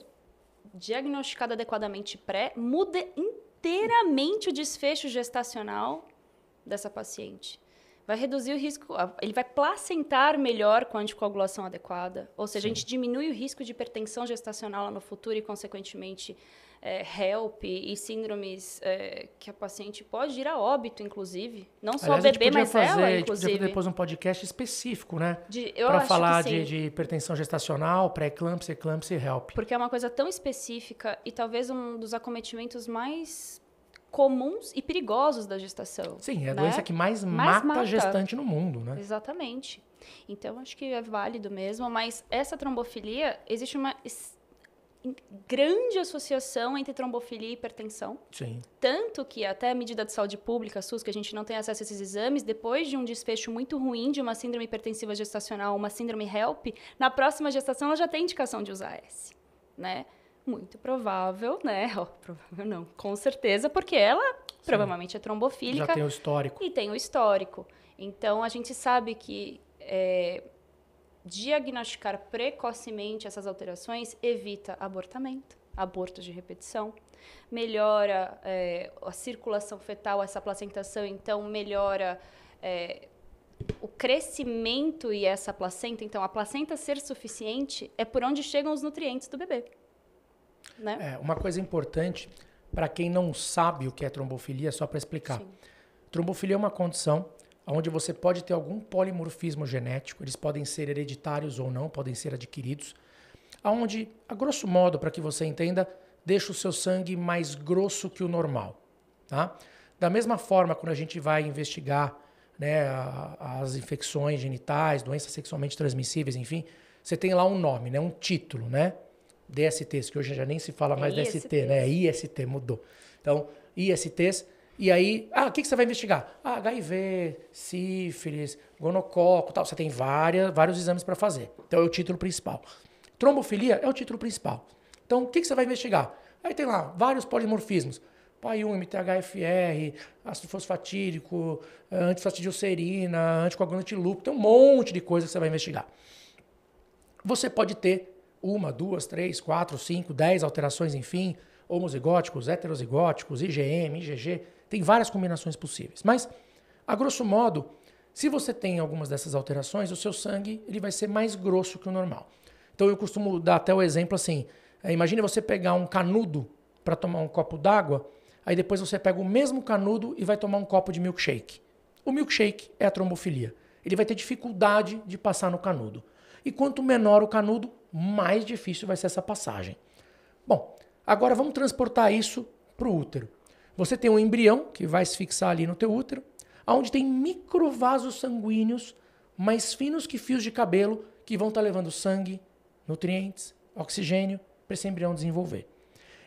diagnosticada adequadamente pré, muda inteiramente o desfecho gestacional dessa paciente. Vai reduzir o risco, ele vai placentar melhor com a anticoagulação adequada, ou seja, Sim. a gente diminui o risco de hipertensão gestacional lá no futuro e, consequentemente, é, HELP e síndromes é, que a paciente pode ir a óbito, inclusive. Não só Aliás, o bebê, mas fazer, ela, inclusive. A gente depois um podcast específico, né? Para falar de, de hipertensão gestacional, pré-eclâmpsia, eclâmpsia e HELP. Porque é uma coisa tão específica e talvez um dos acometimentos mais comuns e perigosos da gestação. Sim, é a né? doença que mais, mais mata, mata gestante no mundo, né? Exatamente. Então, acho que é válido mesmo, mas essa trombofilia existe uma grande associação entre trombofilia e hipertensão. Sim. Tanto que até a medida de saúde pública, SUS, que a gente não tem acesso a esses exames, depois de um desfecho muito ruim de uma síndrome hipertensiva gestacional, uma síndrome HELP, na próxima gestação ela já tem indicação de usar S, né? Muito provável, né? Oh, provável não, com certeza, porque ela Sim. provavelmente é trombofílica. Já tem o histórico. E tem o histórico. Então, a gente sabe que é, diagnosticar precocemente essas alterações evita abortamento, abortos de repetição, melhora é, a circulação fetal, essa placentação, então melhora é, o crescimento e essa placenta. Então, a placenta ser suficiente é por onde chegam os nutrientes do bebê. Né? É, uma coisa importante para quem não sabe o que é trombofilia, só para explicar. Sim. Trombofilia é uma condição onde você pode ter algum polimorfismo genético, eles podem ser hereditários ou não, podem ser adquiridos, aonde, a grosso modo, para que você entenda, deixa o seu sangue mais grosso que o normal. Tá? Da mesma forma, quando a gente vai investigar né, a, as infecções genitais, doenças sexualmente transmissíveis, enfim, você tem lá um nome, né, um título, né? DSTs, que hoje já nem se fala mais DST, né? IST mudou. Então, ISTs e aí, ah, o que, que você vai investigar? Ah, HIV, sífilis, gonococo, tal. Você tem várias, vários exames para fazer. Então é o título principal. Trombofilia é o título principal. Então o que, que você vai investigar? Aí tem lá vários polimorfismos. PAI1, MTHFR, ácido fosfatírico, eh, antifosfatidilcerina, anticoagulante lúpulo. Tem um monte de coisa que você vai investigar. Você pode ter uma, duas, três, quatro, cinco, dez alterações, enfim, homozigóticos, heterozigóticos, IgM, IgG, tem várias combinações possíveis. Mas, a grosso modo, se você tem algumas dessas alterações, o seu sangue ele vai ser mais grosso que o normal. Então eu costumo dar até o exemplo assim: é, imagine você pegar um canudo para tomar um copo d'água, aí depois você pega o mesmo canudo e vai tomar um copo de milkshake. O milkshake é a trombofilia. Ele vai ter dificuldade de passar no canudo. E quanto menor o canudo, mais difícil vai ser essa passagem. Bom, agora vamos transportar isso para o útero. Você tem um embrião que vai se fixar ali no teu útero, onde tem microvasos sanguíneos mais finos que fios de cabelo que vão estar tá levando sangue, nutrientes, oxigênio para esse embrião desenvolver.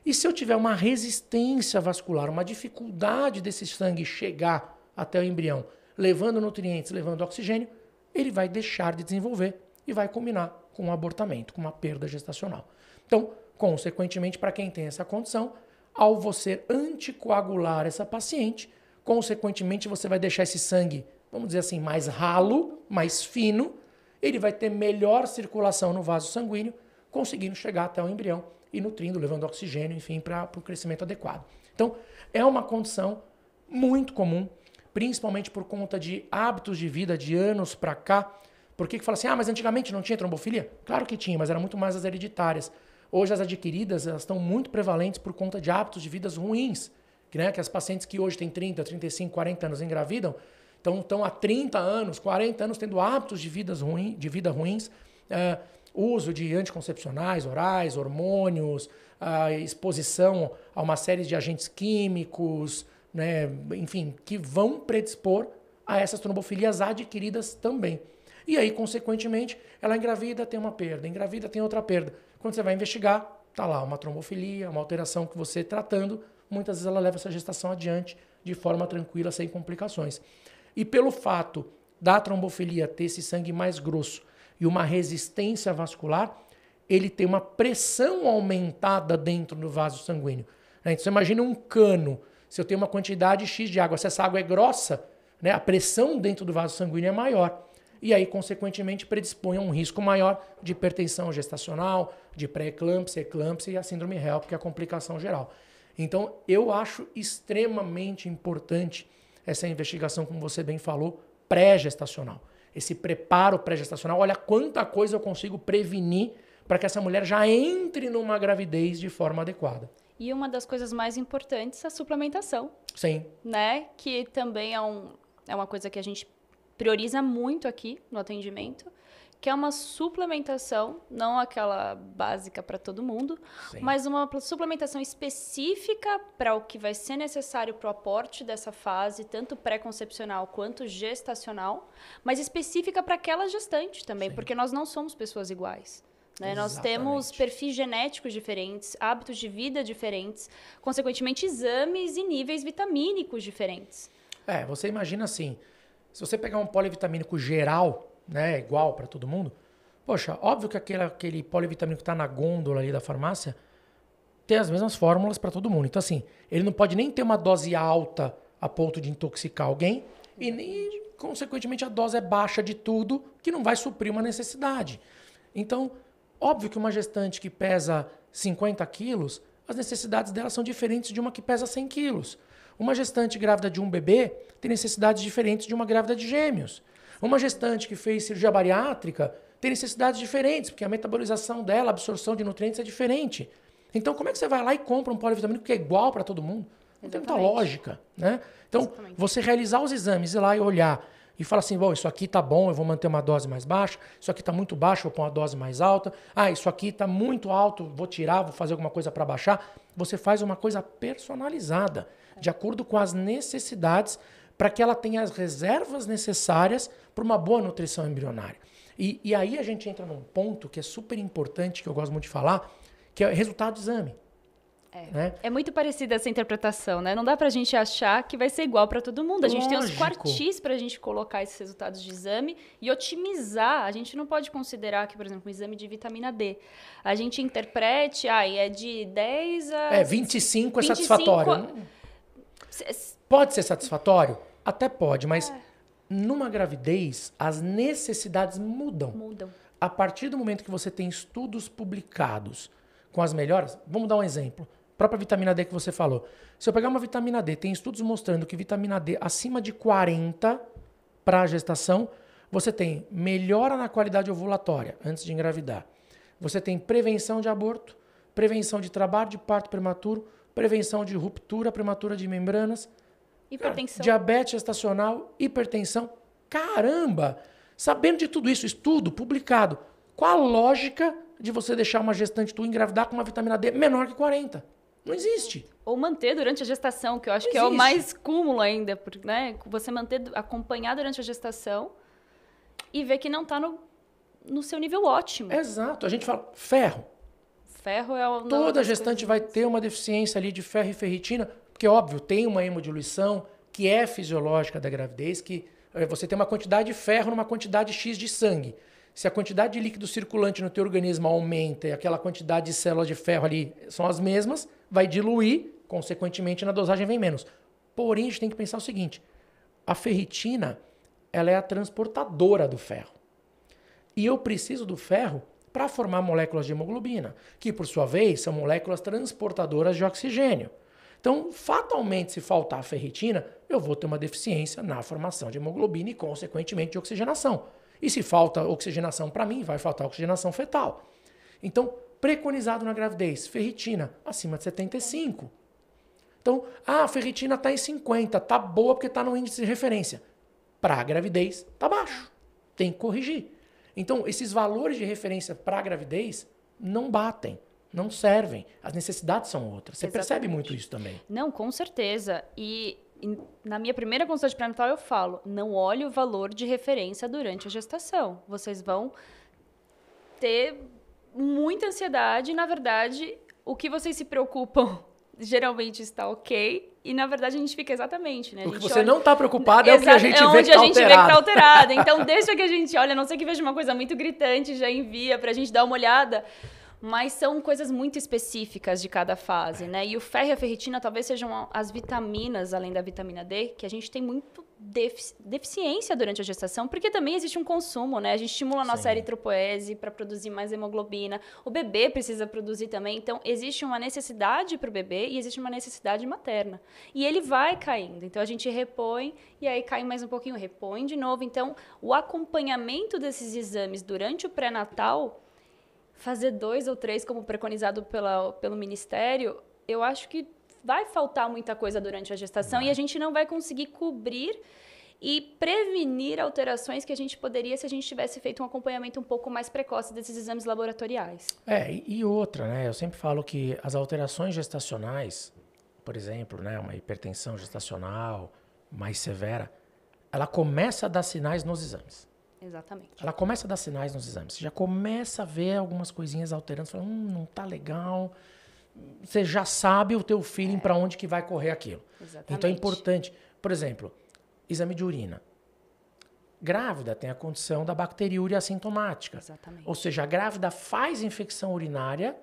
E se eu tiver uma resistência vascular, uma dificuldade desse sangue chegar até o embrião, levando nutrientes, levando oxigênio, ele vai deixar de desenvolver e vai combinar com um abortamento, com uma perda gestacional. Então, consequentemente, para quem tem essa condição, ao você anticoagular essa paciente, consequentemente você vai deixar esse sangue, vamos dizer assim, mais ralo, mais fino, ele vai ter melhor circulação no vaso sanguíneo, conseguindo chegar até o embrião e nutrindo, levando oxigênio, enfim, para o crescimento adequado. Então, é uma condição muito comum, principalmente por conta de hábitos de vida de anos para cá. Por que fala assim, ah, mas antigamente não tinha trombofilia? Claro que tinha, mas eram muito mais as hereditárias. Hoje as adquiridas elas estão muito prevalentes por conta de hábitos de vidas ruins, que, né, que as pacientes que hoje têm 30, 35, 40 anos engravidam, estão, estão há 30 anos, 40 anos tendo hábitos de, vidas ruim, de vida ruins, uh, uso de anticoncepcionais orais, hormônios, uh, exposição a uma série de agentes químicos, né, enfim, que vão predispor a essas trombofilias adquiridas também. E aí, consequentemente, ela engravida, tem uma perda, engravida, tem outra perda. Quando você vai investigar, está lá uma trombofilia, uma alteração que você tratando, muitas vezes ela leva essa gestação adiante de forma tranquila, sem complicações. E pelo fato da trombofilia ter esse sangue mais grosso e uma resistência vascular, ele tem uma pressão aumentada dentro do vaso sanguíneo. Né? Então, você imagina um cano. Se eu tenho uma quantidade X de água, se essa água é grossa, né, a pressão dentro do vaso sanguíneo é maior e aí, consequentemente, predispõe a um risco maior de hipertensão gestacional, de pré-eclâmpsia, eclâmpsia e a síndrome real, que é a complicação geral. Então, eu acho extremamente importante essa investigação, como você bem falou, pré-gestacional. Esse preparo pré-gestacional, olha quanta coisa eu consigo prevenir para que essa mulher já entre numa gravidez de forma adequada. E uma das coisas mais importantes é a suplementação. Sim. Né? Que também é, um, é uma coisa que a gente prioriza muito aqui no atendimento, que é uma suplementação, não aquela básica para todo mundo, Sim. mas uma suplementação específica para o que vai ser necessário para o aporte dessa fase, tanto pré-concepcional quanto gestacional, mas específica para aquela gestante também, Sim. porque nós não somos pessoas iguais. Né? Nós temos perfis genéticos diferentes, hábitos de vida diferentes, consequentemente, exames e níveis vitamínicos diferentes. É, você imagina assim, se você pegar um polivitamínico geral, né, igual para todo mundo, poxa, óbvio que aquele, aquele polivitamínico que está na gôndola ali da farmácia tem as mesmas fórmulas para todo mundo. Então, assim, ele não pode nem ter uma dose alta a ponto de intoxicar alguém e nem, consequentemente, a dose é baixa de tudo que não vai suprir uma necessidade. Então, óbvio que uma gestante que pesa 50 quilos, as necessidades dela são diferentes de uma que pesa 100 quilos. Uma gestante grávida de um bebê tem necessidades diferentes de uma grávida de gêmeos. Uma gestante que fez cirurgia bariátrica tem necessidades diferentes, porque a metabolização dela, a absorção de nutrientes é diferente. Então, como é que você vai lá e compra um polivitamínico que é igual para todo mundo? Não Exatamente. tem muita lógica, né? Então, Exatamente. você realizar os exames e lá e olhar e fala assim: bom, isso aqui tá bom, eu vou manter uma dose mais baixa, isso aqui tá muito baixo, vou pôr uma dose mais alta, ah, isso aqui tá muito alto, vou tirar, vou fazer alguma coisa para baixar. Você faz uma coisa personalizada, de acordo com as necessidades, para que ela tenha as reservas necessárias para uma boa nutrição embrionária. E, e aí a gente entra num ponto que é super importante, que eu gosto muito de falar, que é resultado do exame. É. Né? é. muito parecida essa interpretação, né? Não dá pra gente achar que vai ser igual para todo mundo. A é gente Lógico. tem os quartis pra gente colocar esses resultados de exame e otimizar. A gente não pode considerar que, por exemplo, um exame de vitamina D, a gente interprete, ah, é de 10 a. É, 25 é satisfatório. Pode ser satisfatório? Até pode, mas é. numa gravidez, as necessidades mudam. Mudam. A partir do momento que você tem estudos publicados com as melhoras, vamos dar um exemplo própria vitamina D que você falou. Se eu pegar uma vitamina D, tem estudos mostrando que vitamina D acima de 40 para a gestação, você tem melhora na qualidade ovulatória antes de engravidar. Você tem prevenção de aborto, prevenção de trabalho de parto prematuro, prevenção de ruptura prematura de membranas, hipertensão. diabetes gestacional, hipertensão. Caramba! Sabendo de tudo isso, estudo publicado, qual a lógica de você deixar uma gestante tua engravidar com uma vitamina D menor que 40? Não existe. Ou manter durante a gestação, que eu acho não que existe. é o mais cúmulo ainda, porque, né? Você manter, acompanhar durante a gestação e ver que não está no, no seu nível ótimo. Exato. A gente fala ferro. Ferro é o. Toda gestante vai ter uma deficiência ali de ferro e ferritina, porque, óbvio, tem uma hemodiluição que é fisiológica da gravidez, que eh, você tem uma quantidade de ferro numa quantidade X de sangue. Se a quantidade de líquido circulante no teu organismo aumenta e aquela quantidade de células de ferro ali são as mesmas, vai diluir, consequentemente na dosagem vem menos. Porém, a gente tem que pensar o seguinte: a ferritina ela é a transportadora do ferro. E eu preciso do ferro para formar moléculas de hemoglobina, que por sua vez são moléculas transportadoras de oxigênio. Então, fatalmente, se faltar ferritina, eu vou ter uma deficiência na formação de hemoglobina e, consequentemente, de oxigenação. E se falta oxigenação para mim, vai faltar oxigenação fetal. Então, preconizado na gravidez, ferritina, acima de 75. Então, ah, a ferritina está em 50, tá boa porque está no índice de referência. Para a gravidez, tá baixo. Tem que corrigir. Então, esses valores de referência para a gravidez não batem não servem. As necessidades são outras. Você Exatamente. percebe muito isso também. Não, com certeza. E, e na minha primeira consulta de pré-natal eu falo: não olhe o valor de referência durante a gestação. Vocês vão ter muita ansiedade. na verdade, o que vocês se preocupam geralmente está ok. E na verdade a gente fica exatamente, né? O que você olha... não está preocupado é o que a gente é onde vê que tá a gente alterado. vê que está alterado. Então deixa que a gente olha, a não sei que veja uma coisa muito gritante, já envia para a gente dar uma olhada. Mas são coisas muito específicas de cada fase, né? E o ferro e a ferritina talvez sejam as vitaminas, além da vitamina D, que a gente tem muito defici deficiência durante a gestação, porque também existe um consumo, né? A gente estimula a nossa Sim. eritropoese para produzir mais hemoglobina, o bebê precisa produzir também, então existe uma necessidade para o bebê e existe uma necessidade materna. E ele vai caindo, então a gente repõe e aí cai mais um pouquinho, repõe de novo. Então, o acompanhamento desses exames durante o pré-natal, fazer dois ou três como preconizado pela, pelo Ministério, eu acho que vai faltar muita coisa durante a gestação e a gente não vai conseguir cobrir e prevenir alterações que a gente poderia se a gente tivesse feito um acompanhamento um pouco mais precoce desses exames laboratoriais. É, e outra, né? Eu sempre falo que as alterações gestacionais, por exemplo, né, uma hipertensão gestacional mais severa, ela começa a dar sinais nos exames. Exatamente. Ela começa a dar sinais nos exames. Você já começa a ver algumas coisinhas alterando, você fala, hum, não tá legal você já sabe o teu feeling é. para onde que vai correr aquilo. Exatamente. Então é importante. Por exemplo, exame de urina. Grávida tem a condição da bacteriúria assintomática. Exatamente. Ou seja, a grávida faz infecção urinária,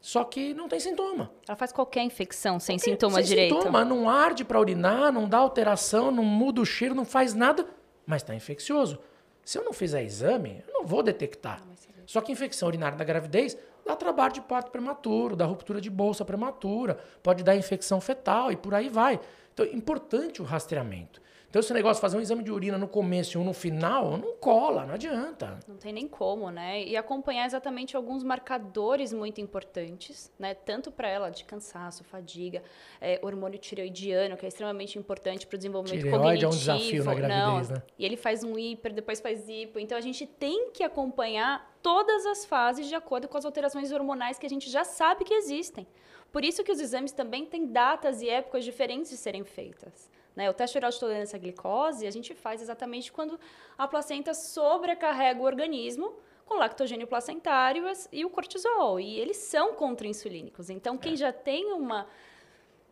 só que não tem sintoma. Ela faz qualquer infecção sem qualquer, sintoma sem direito. sintoma, não arde para urinar, não dá alteração, não muda o cheiro, não faz nada, mas está infeccioso. Se eu não fizer exame, eu não vou detectar. Não, ah, só que infecção urinária da gravidez dá trabalho de parto prematuro, dá ruptura de bolsa prematura, pode dar infecção fetal e por aí vai. Então é importante o rastreamento. Então esse negócio, fazer um exame de urina no começo e um no final, não cola, não adianta. Não tem nem como, né? E acompanhar exatamente alguns marcadores muito importantes, né? Tanto para ela de cansaço, fadiga, é, hormônio tireoidiano, que é extremamente importante para o desenvolvimento Tireoide cognitivo. é um desafio na gravidez, não. né? E ele faz um hiper, depois faz hipo. Então a gente tem que acompanhar todas as fases de acordo com as alterações hormonais que a gente já sabe que existem. Por isso que os exames também têm datas e épocas diferentes de serem feitas. Né? O teste oral de tolerância à glicose a gente faz exatamente quando a placenta sobrecarrega o organismo com lactogênio placentário e o cortisol. E eles são contra-insulínicos. Então, quem é. já tem uma,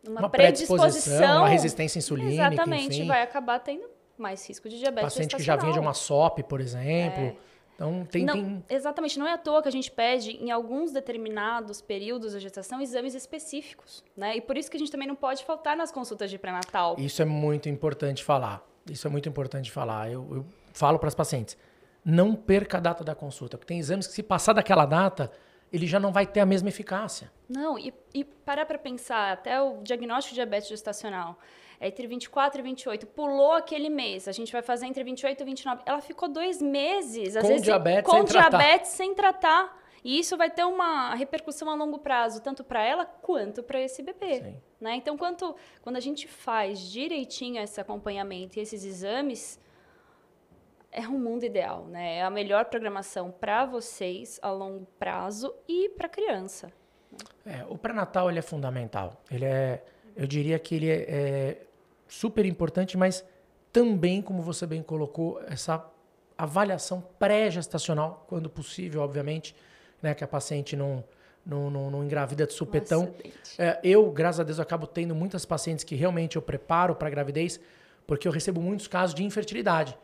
uma, uma predisposição, predisposição, uma resistência insulínica, Exatamente, enfim. vai acabar tendo mais risco de diabetes Paciente que já vinha de uma SOP, por exemplo... É. Então, tem, não, tem... Exatamente, não é à toa que a gente pede, em alguns determinados períodos da gestação, exames específicos, né? E por isso que a gente também não pode faltar nas consultas de pré-natal. Isso é muito importante falar. Isso é muito importante falar. Eu, eu falo para as pacientes, não perca a data da consulta, porque tem exames que se passar daquela data, ele já não vai ter a mesma eficácia. Não, e, e parar para pensar, até o diagnóstico de diabetes gestacional entre 24 e 28, pulou aquele mês, a gente vai fazer entre 28 e 29. Ela ficou dois meses, às com vezes, diabetes, com sem diabetes tratar. sem tratar. E isso vai ter uma repercussão a longo prazo, tanto para ela quanto para esse bebê. Né? Então, quanto, quando a gente faz direitinho esse acompanhamento e esses exames, é um mundo ideal, né? É a melhor programação para vocês a longo prazo e para a criança. Né? É, o pré-natal ele é fundamental. Ele é, eu diria que ele é, é super importante, mas também, como você bem colocou, essa avaliação pré-gestacional, quando possível, obviamente, né, que a paciente não, não, não, não engravida de supetão. É, eu, graças a Deus, acabo tendo muitas pacientes que realmente eu preparo para gravidez, porque eu recebo muitos casos de infertilidade.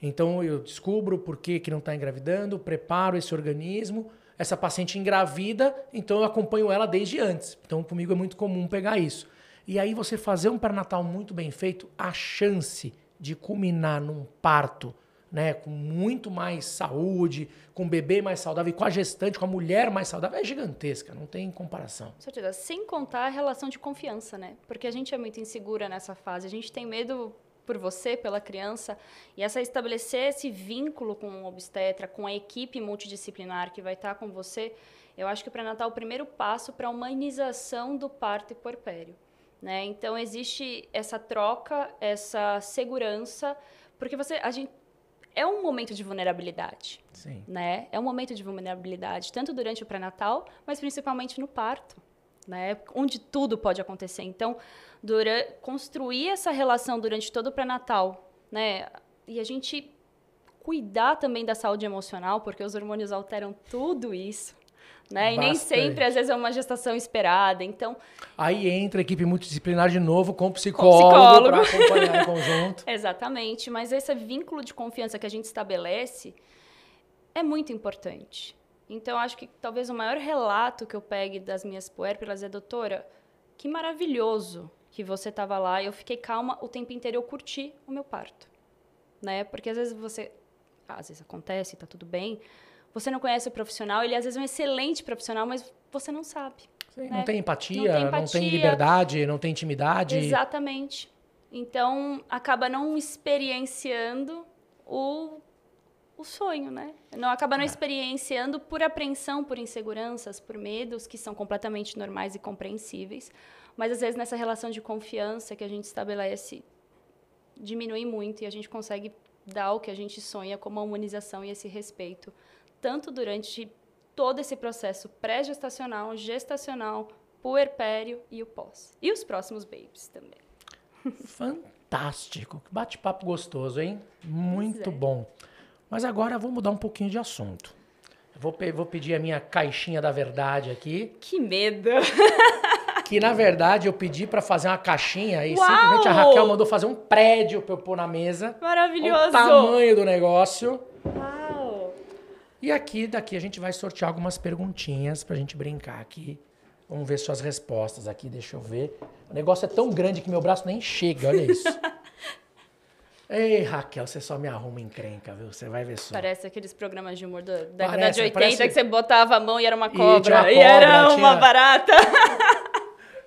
Então eu descubro por que, que não está engravidando, preparo esse organismo. Essa paciente engravida, então eu acompanho ela desde antes. Então comigo é muito comum pegar isso. E aí você fazer um pré-natal muito bem feito, a chance de culminar num parto, né, com muito mais saúde, com o bebê mais saudável, e com a gestante, com a mulher mais saudável, é gigantesca, não tem comparação. Certeza. Sem contar a relação de confiança, né? Porque a gente é muito insegura nessa fase, a gente tem medo por você, pela criança, e essa estabelecer esse vínculo com o obstetra, com a equipe multidisciplinar que vai estar com você, eu acho que o pré-natal é o primeiro passo para a humanização do parto e puerpério. Né? Então existe essa troca, essa segurança, porque você a gente é um momento de vulnerabilidade, Sim. né? É um momento de vulnerabilidade tanto durante o pré-natal, mas principalmente no parto, né? Onde tudo pode acontecer. Então, durante, construir essa relação durante todo o pré-natal, né? E a gente cuidar também da saúde emocional, porque os hormônios alteram tudo isso, né? E nem sempre, às vezes, é uma gestação esperada. Então. Aí entra a equipe multidisciplinar de novo com psicólogo, psicólogo. para acompanhar em conjunto. Exatamente. Mas esse vínculo de confiança que a gente estabelece é muito importante. Então, acho que talvez o maior relato que eu pegue das minhas puérpilas é, doutora, que maravilhoso que você estava lá. Eu fiquei calma o tempo inteiro, eu curti o meu parto. Né? Porque às vezes você. às vezes acontece, está tudo bem você não conhece o profissional, ele é, às vezes é um excelente profissional, mas você não sabe. Sim, né? não, tem empatia, não tem empatia, não tem liberdade, não tem intimidade. Exatamente. Então, acaba não experienciando o, o sonho, né? Não, acaba não é. experienciando por apreensão, por inseguranças, por medos, que são completamente normais e compreensíveis. Mas, às vezes, nessa relação de confiança que a gente estabelece, diminui muito e a gente consegue dar o que a gente sonha como a humanização e esse respeito tanto durante todo esse processo pré-gestacional, gestacional, puerpério e o pós. E os próximos babies também. Fantástico, bate-papo gostoso, hein? Muito é. bom. Mas agora vou mudar um pouquinho de assunto. vou, pe vou pedir a minha caixinha da verdade aqui. Que medo! que na verdade eu pedi para fazer uma caixinha e Uau! simplesmente a Raquel mandou fazer um prédio para eu pôr na mesa. Maravilhoso! O tamanho do negócio. E aqui, daqui a gente vai sortear algumas perguntinhas para a gente brincar aqui. Vamos ver suas respostas aqui, deixa eu ver. O negócio é tão grande que meu braço nem chega, olha isso. Ei, Raquel, você só me arruma encrenca, viu? Você vai ver só. Parece aqueles programas de humor da década parece, de 80 parece... que você botava a mão e era uma cobra. E, uma cobra, e era tinha... uma barata.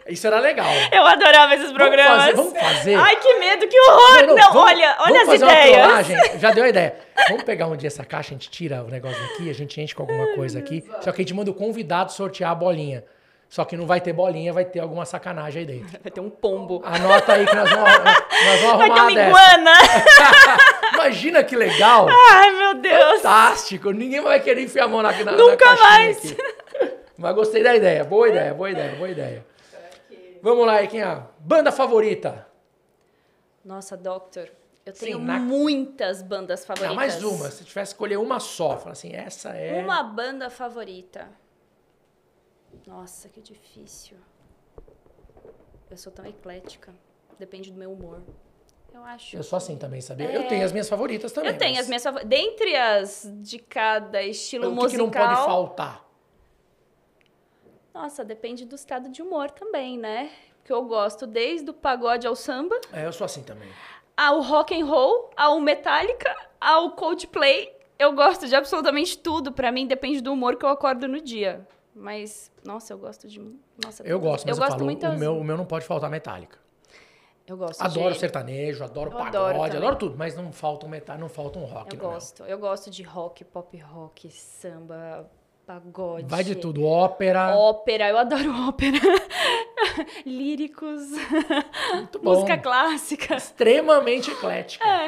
Isso era legal. Eu adorava esses programas. Vamos fazer. Vamos fazer. Ai, que medo, que horror! Não, não, não vamos, olha, olha as ideias. Já deu a ideia. Vamos pegar um dia essa caixa, a gente tira o negócio aqui, a gente enche com alguma coisa aqui. só que a gente manda o convidado sortear a bolinha. Só que não vai ter bolinha, vai ter alguma sacanagem aí dentro. Vai ter um pombo. Anota aí que nós vamos, nós vamos vai arrumar Vai ter uma iguana. Imagina que legal. Ai, meu Deus. Fantástico. Ninguém vai querer enfiar a mão na, na Nunca na mais. Aqui. Mas gostei da ideia. Boa ideia, boa ideia, boa ideia. Vamos lá, Equinha. Banda favorita? Nossa, Doctor. Eu tenho Sim, na... muitas bandas favoritas. Ah, mais uma. Se tivesse que escolher uma só, fala assim, essa é. Uma banda favorita. Nossa, que difícil. Eu sou tão eclética. Depende do meu humor. Eu acho. Eu sou assim também, sabia? É... Eu tenho as minhas favoritas também. Eu tenho mas... as minhas favoritas. Dentre as de cada estilo o musical. O que não pode faltar? Nossa, depende do estado de humor também, né? Porque eu gosto desde o pagode ao samba. É, eu sou assim também. Ao rock and roll, ao Metallica, ao Coldplay. Eu gosto de absolutamente tudo. Para mim depende do humor que eu acordo no dia. Mas, nossa, eu gosto de. Nossa, eu gosto, mas eu, eu gosto falo, muitas... o, meu, o meu não pode faltar Metallica. Eu gosto. Adoro de... sertanejo, adoro eu pagode, adoro, adoro, tudo, mas não falta um metal, não falta um rock. Eu é? gosto. Meu. Eu gosto de rock, pop rock, samba, pagode. Vai de tudo, ópera. Ópera, eu adoro ópera. Líricos. Muito bom. Música clássica. Extremamente eclética. É.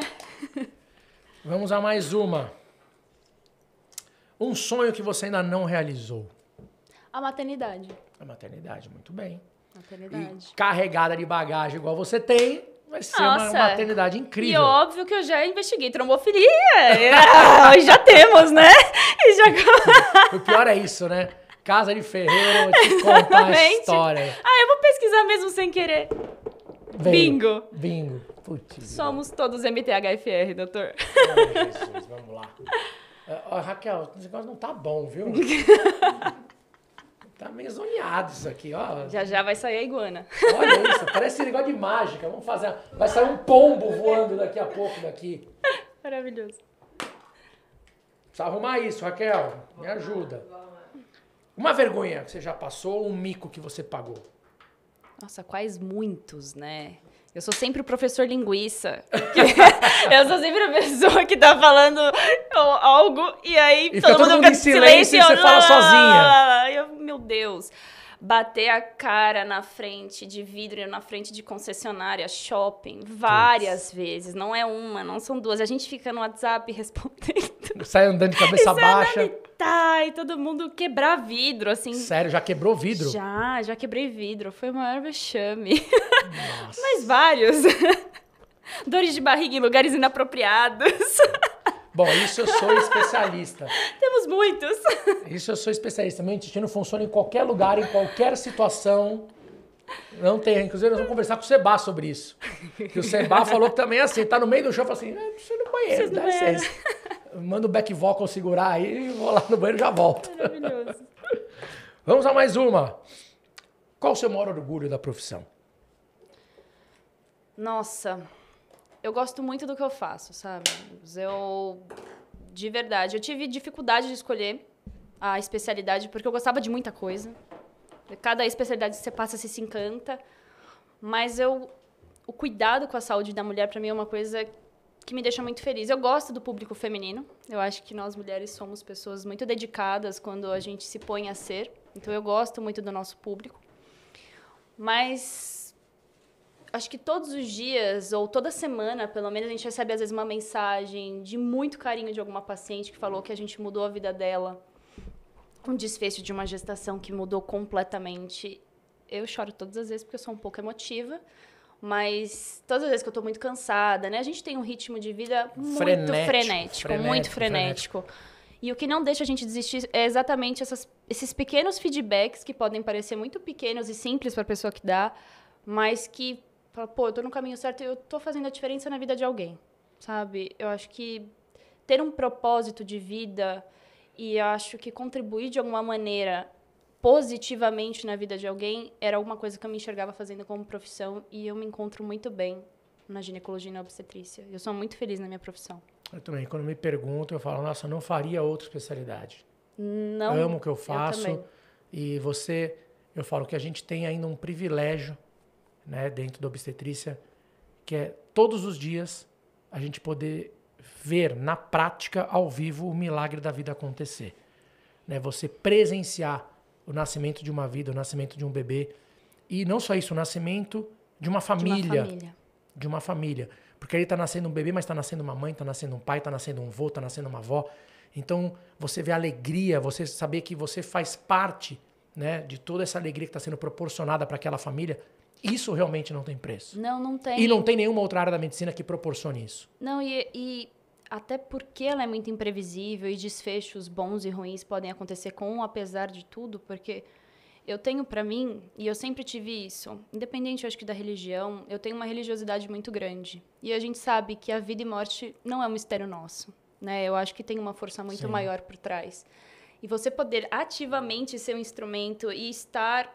Vamos a mais uma. Um sonho que você ainda não realizou. A maternidade. A maternidade, muito bem. Maternidade. E carregada de bagagem igual você tem, vai ser Nossa. uma maternidade incrível. E óbvio que eu já investiguei trombofilia. ah, já temos, né? Já... o pior é isso, né? Casa de Ferreiro te conta a história. Ah, eu vou pesquisar mesmo sem querer. Veio. Bingo. Bingo. Putz, Somos Deus. todos MTHFR, doutor. Ai, Jesus, vamos lá. Uh, Raquel, esse negócio não tá bom, viu? tá meio zoneado isso aqui, ó. Já já vai sair a iguana. Olha isso, parece negócio de mágica. Vamos fazer. Vai sair um pombo voando daqui a pouco daqui. Maravilhoso. Precisa arrumar isso, Raquel. Me ajuda. Uma vergonha que você já passou ou um mico que você pagou? Nossa, quais muitos, né? Eu sou sempre o professor linguiça. eu sou sempre a pessoa que tá falando algo e aí e todo, todo mundo, mundo fica em silêncio, silêncio e você fala sozinha meu Deus, bater a cara na frente de vidro, e na frente de concessionária, shopping, várias vezes. Não é uma, não são duas. A gente fica no WhatsApp respondendo. Sai andando de cabeça e baixa. Tá, e todo mundo quebrar vidro, assim. Sério, já quebrou vidro? Já, já quebrei vidro. Foi o maior vexame. Nossa. Mas vários. Dores de barriga em lugares inapropriados. Bom, isso eu sou especialista. Temos muitos. Isso eu sou especialista. Meu intestino funciona em qualquer lugar, em qualquer situação. Não tem. Inclusive, nós vamos conversar com o Seba sobre isso. Que o Seba falou que também é assim, tá no meio do show eu falo assim, preciso é, ir no banheiro, dá licença. Manda o back vocal segurar aí, vou lá no banheiro e já volto. Maravilhoso. Vamos a mais uma. Qual o seu maior orgulho da profissão? Nossa eu gosto muito do que eu faço, sabe? Eu, de verdade, eu tive dificuldade de escolher a especialidade, porque eu gostava de muita coisa. Cada especialidade que você passa, você se encanta. Mas eu, o cuidado com a saúde da mulher, para mim, é uma coisa que me deixa muito feliz. Eu gosto do público feminino. Eu acho que nós mulheres somos pessoas muito dedicadas quando a gente se põe a ser. Então eu gosto muito do nosso público. Mas acho que todos os dias, ou toda semana, pelo menos, a gente recebe às vezes uma mensagem de muito carinho de alguma paciente que falou que a gente mudou a vida dela. Um desfecho de uma gestação que mudou completamente. Eu choro todas as vezes porque eu sou um pouco emotiva. Mas todas as vezes que eu estou muito cansada, né? A gente tem um ritmo de vida muito frenético, frenético, frenético muito frenético. frenético. E o que não deixa a gente desistir é exatamente essas, esses pequenos feedbacks que podem parecer muito pequenos e simples para a pessoa que dá, mas que fala, pô, eu tô no caminho certo, eu tô fazendo a diferença na vida de alguém, sabe? Eu acho que ter um propósito de vida e eu acho que contribuir de alguma maneira positivamente na vida de alguém era alguma coisa que eu me enxergava fazendo como profissão e eu me encontro muito bem na ginecologia e na obstetrícia. Eu sou muito feliz na minha profissão. Eu também. Quando me perguntam, eu falo, nossa, não faria outra especialidade. Não. Amo o que eu faço. Eu e você, eu falo que a gente tem ainda um privilégio né, dentro da obstetrícia, que é todos os dias a gente poder ver na prática, ao vivo, o milagre da vida acontecer. Né, você presenciar o nascimento de uma vida, o nascimento de um bebê. E não só isso, o nascimento de uma família. De uma família. De uma família. Porque aí está nascendo um bebê, mas está nascendo uma mãe, está nascendo um pai, está nascendo um avô, está nascendo uma avó. Então, você vê a alegria, você saber que você faz parte né, de toda essa alegria que está sendo proporcionada para aquela família. Isso realmente não tem preço. Não, não tem. E não tem nenhuma outra área da medicina que proporcione isso. Não, e, e até porque ela é muito imprevisível e desfechos bons e ruins podem acontecer com apesar de tudo, porque eu tenho para mim, e eu sempre tive isso, independente, eu acho que da religião, eu tenho uma religiosidade muito grande. E a gente sabe que a vida e morte não é um mistério nosso, né? Eu acho que tem uma força muito Sim. maior por trás. E você poder ativamente ser um instrumento e estar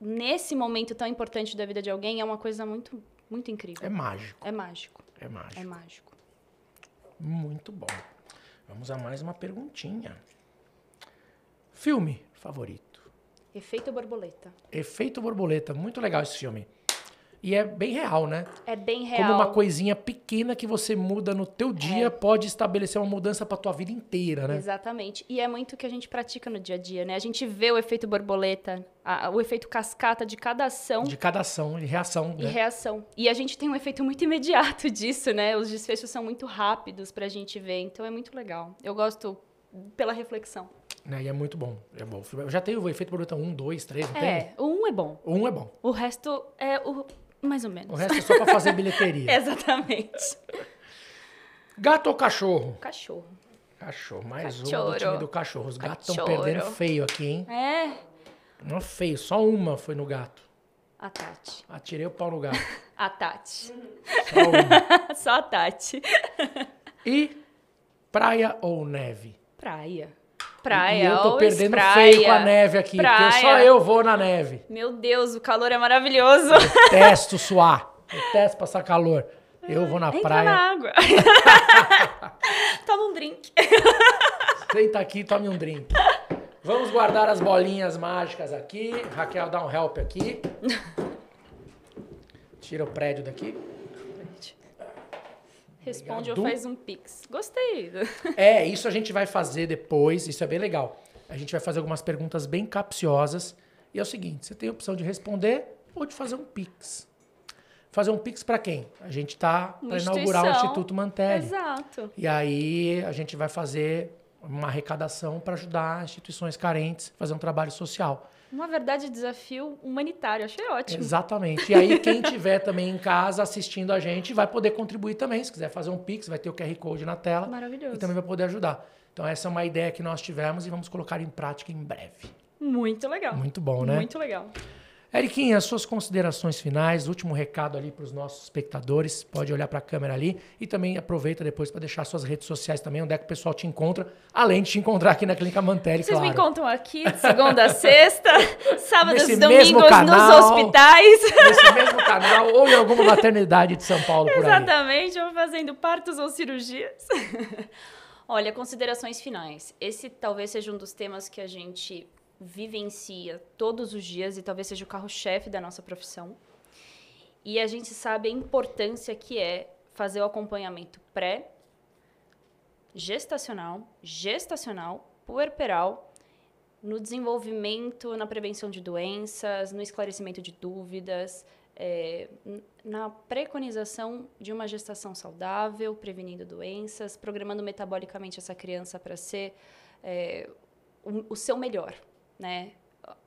nesse momento tão importante da vida de alguém é uma coisa muito, muito incrível. É mágico. É mágico. É mágico. É mágico. Muito bom. Vamos a mais uma perguntinha. Filme favorito? Efeito Borboleta. Efeito Borboleta, muito legal esse filme. E é bem real, né? É bem real. Como uma coisinha pequena que você muda no teu dia é. pode estabelecer uma mudança para tua vida inteira, né? Exatamente. E é muito o que a gente pratica no dia a dia, né? A gente vê o efeito borboleta, a, o efeito cascata de cada ação. De cada ação e reação. E né? reação. E a gente tem um efeito muito imediato disso, né? Os desfechos são muito rápidos para a gente ver. Então é muito legal. Eu gosto pela reflexão. Né? E é muito bom. É bom. Eu já tenho o efeito borboleta 1, 2, 3, não é, tem? É, é bom. O é bom. O resto é o mais ou menos. O resto é só para fazer bilheteria. Exatamente. Gato ou cachorro? Cachorro. Cachorro, mais Cachorro. um do time do cachorro. Os gatos estão perdendo feio aqui, hein? É. Não é feio, só uma foi no gato. A Tati. Atirei o pau no gato. A Tati. Só uma. Só a Tati. E praia ou neve? Praia. Praia, e eu tô perdendo praia, feio com a neve aqui, praia. porque só eu vou na neve. Meu Deus, o calor é maravilhoso. Eu detesto suar, detesto passar calor. Eu vou na Entra praia. na água. toma um drink. Senta aqui, tome um drink. Vamos guardar as bolinhas mágicas aqui. Raquel, dá um help aqui. Tira o prédio daqui. Responde Obrigado. ou faz um pix. Gostei. É, isso a gente vai fazer depois, isso é bem legal. A gente vai fazer algumas perguntas bem capciosas. E é o seguinte, você tem a opção de responder ou de fazer um pix. Fazer um pix para quem? A gente tá para inaugurar o Instituto Mantelli. Exato. E aí a gente vai fazer uma arrecadação para ajudar instituições carentes a fazer um trabalho social. Uma verdade desafio humanitário, achei ótimo. Exatamente. E aí quem tiver também em casa assistindo a gente vai poder contribuir também, se quiser fazer um pix, vai ter o QR Code na tela. Maravilhoso. E também vai poder ajudar. Então essa é uma ideia que nós tivemos e vamos colocar em prática em breve. Muito legal. Muito bom, né? Muito legal. Eriquinha, suas considerações finais, último recado ali para os nossos espectadores, pode olhar para a câmera ali e também aproveita depois para deixar suas redes sociais também, onde é que o pessoal te encontra, além de te encontrar aqui na Clínica Mantelli, Vocês claro. me encontram aqui segunda a sexta, sábados e domingos canal, nos hospitais. Nesse mesmo canal ou em alguma maternidade de São Paulo por Exatamente, aí. ou fazendo partos ou cirurgias. Olha, considerações finais. Esse talvez seja um dos temas que a gente vivencia todos os dias e talvez seja o carro-chefe da nossa profissão. E a gente sabe a importância que é fazer o acompanhamento pré, gestacional, gestacional, puerperal, no desenvolvimento, na prevenção de doenças, no esclarecimento de dúvidas, é, na preconização de uma gestação saudável, prevenindo doenças, programando metabolicamente essa criança para ser é, o, o seu melhor, né?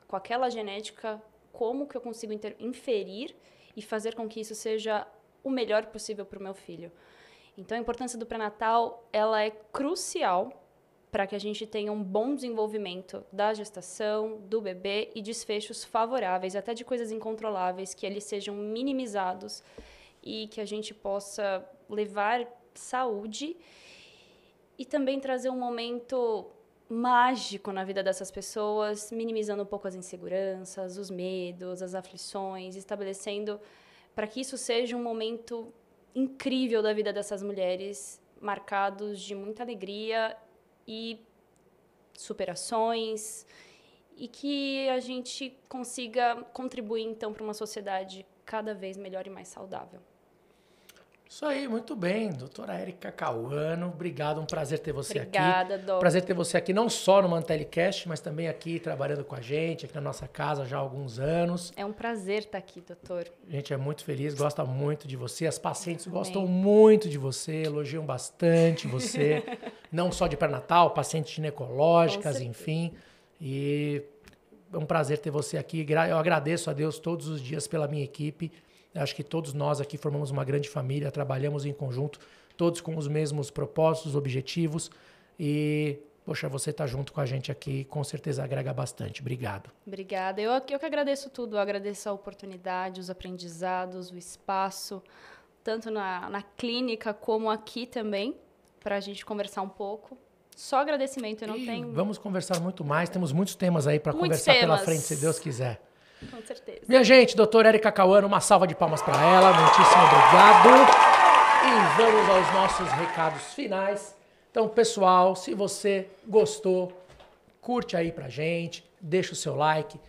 Com aquela genética, como que eu consigo inferir e fazer com que isso seja o melhor possível para o meu filho? Então, a importância do pré-natal, ela é crucial para que a gente tenha um bom desenvolvimento da gestação, do bebê e desfechos favoráveis, até de coisas incontroláveis, que eles sejam minimizados e que a gente possa levar saúde e também trazer um momento mágico na vida dessas pessoas, minimizando um pouco as inseguranças, os medos, as aflições, estabelecendo para que isso seja um momento incrível da vida dessas mulheres, marcados de muita alegria e superações, e que a gente consiga contribuir então para uma sociedade cada vez melhor e mais saudável. Isso aí, muito bem. Doutora Érica Cauano, obrigado, um prazer ter você Obrigada, aqui. Obrigada, Prazer ter você aqui, não só no Mantelecast, mas também aqui trabalhando com a gente, aqui na nossa casa já há alguns anos. É um prazer estar aqui, doutor. A gente é muito feliz, gosta muito de você, as pacientes gostam muito de você, elogiam bastante você, não só de pré-natal, pacientes ginecológicas, enfim. E é um prazer ter você aqui. Eu agradeço a Deus todos os dias pela minha equipe Acho que todos nós aqui formamos uma grande família, trabalhamos em conjunto, todos com os mesmos propósitos, objetivos e Poxa, você está junto com a gente aqui, com certeza agrega bastante. Obrigado. Obrigada. Eu, eu que agradeço tudo. Eu agradeço a oportunidade, os aprendizados, o espaço, tanto na, na clínica como aqui também, para a gente conversar um pouco. Só agradecimento, eu não e tenho. Vamos conversar muito mais, temos muitos temas aí para conversar temas. pela frente, se Deus quiser. Com certeza. Minha gente, doutora Erika Cauano, uma salva de palmas para ela. Muitíssimo obrigado. E vamos aos nossos recados finais. Então, pessoal, se você gostou, curte aí pra gente, deixa o seu like.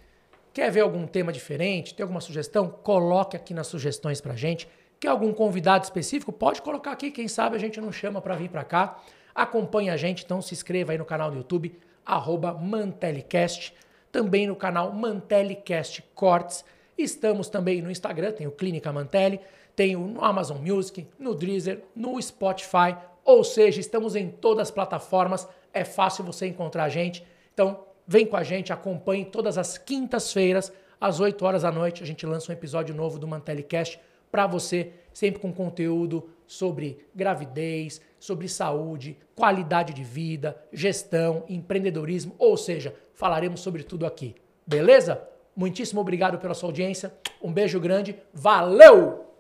Quer ver algum tema diferente? Tem alguma sugestão? Coloque aqui nas sugestões pra gente. Quer algum convidado específico? Pode colocar aqui, quem sabe a gente não chama para vir para cá. Acompanhe a gente, então se inscreva aí no canal do YouTube, arroba Mantelecast também no canal Mantelecast Cortes. Estamos também no Instagram, tem o Clínica Mantelli, tem o Amazon Music, no Deezer, no Spotify, ou seja, estamos em todas as plataformas, é fácil você encontrar a gente. Então, vem com a gente, acompanhe todas as quintas-feiras, às 8 horas da noite, a gente lança um episódio novo do Mantelecast para você, sempre com conteúdo sobre gravidez, sobre saúde, qualidade de vida, gestão, empreendedorismo, ou seja, falaremos sobre tudo aqui. Beleza? Muitíssimo obrigado pela sua audiência. Um beijo grande. Valeu!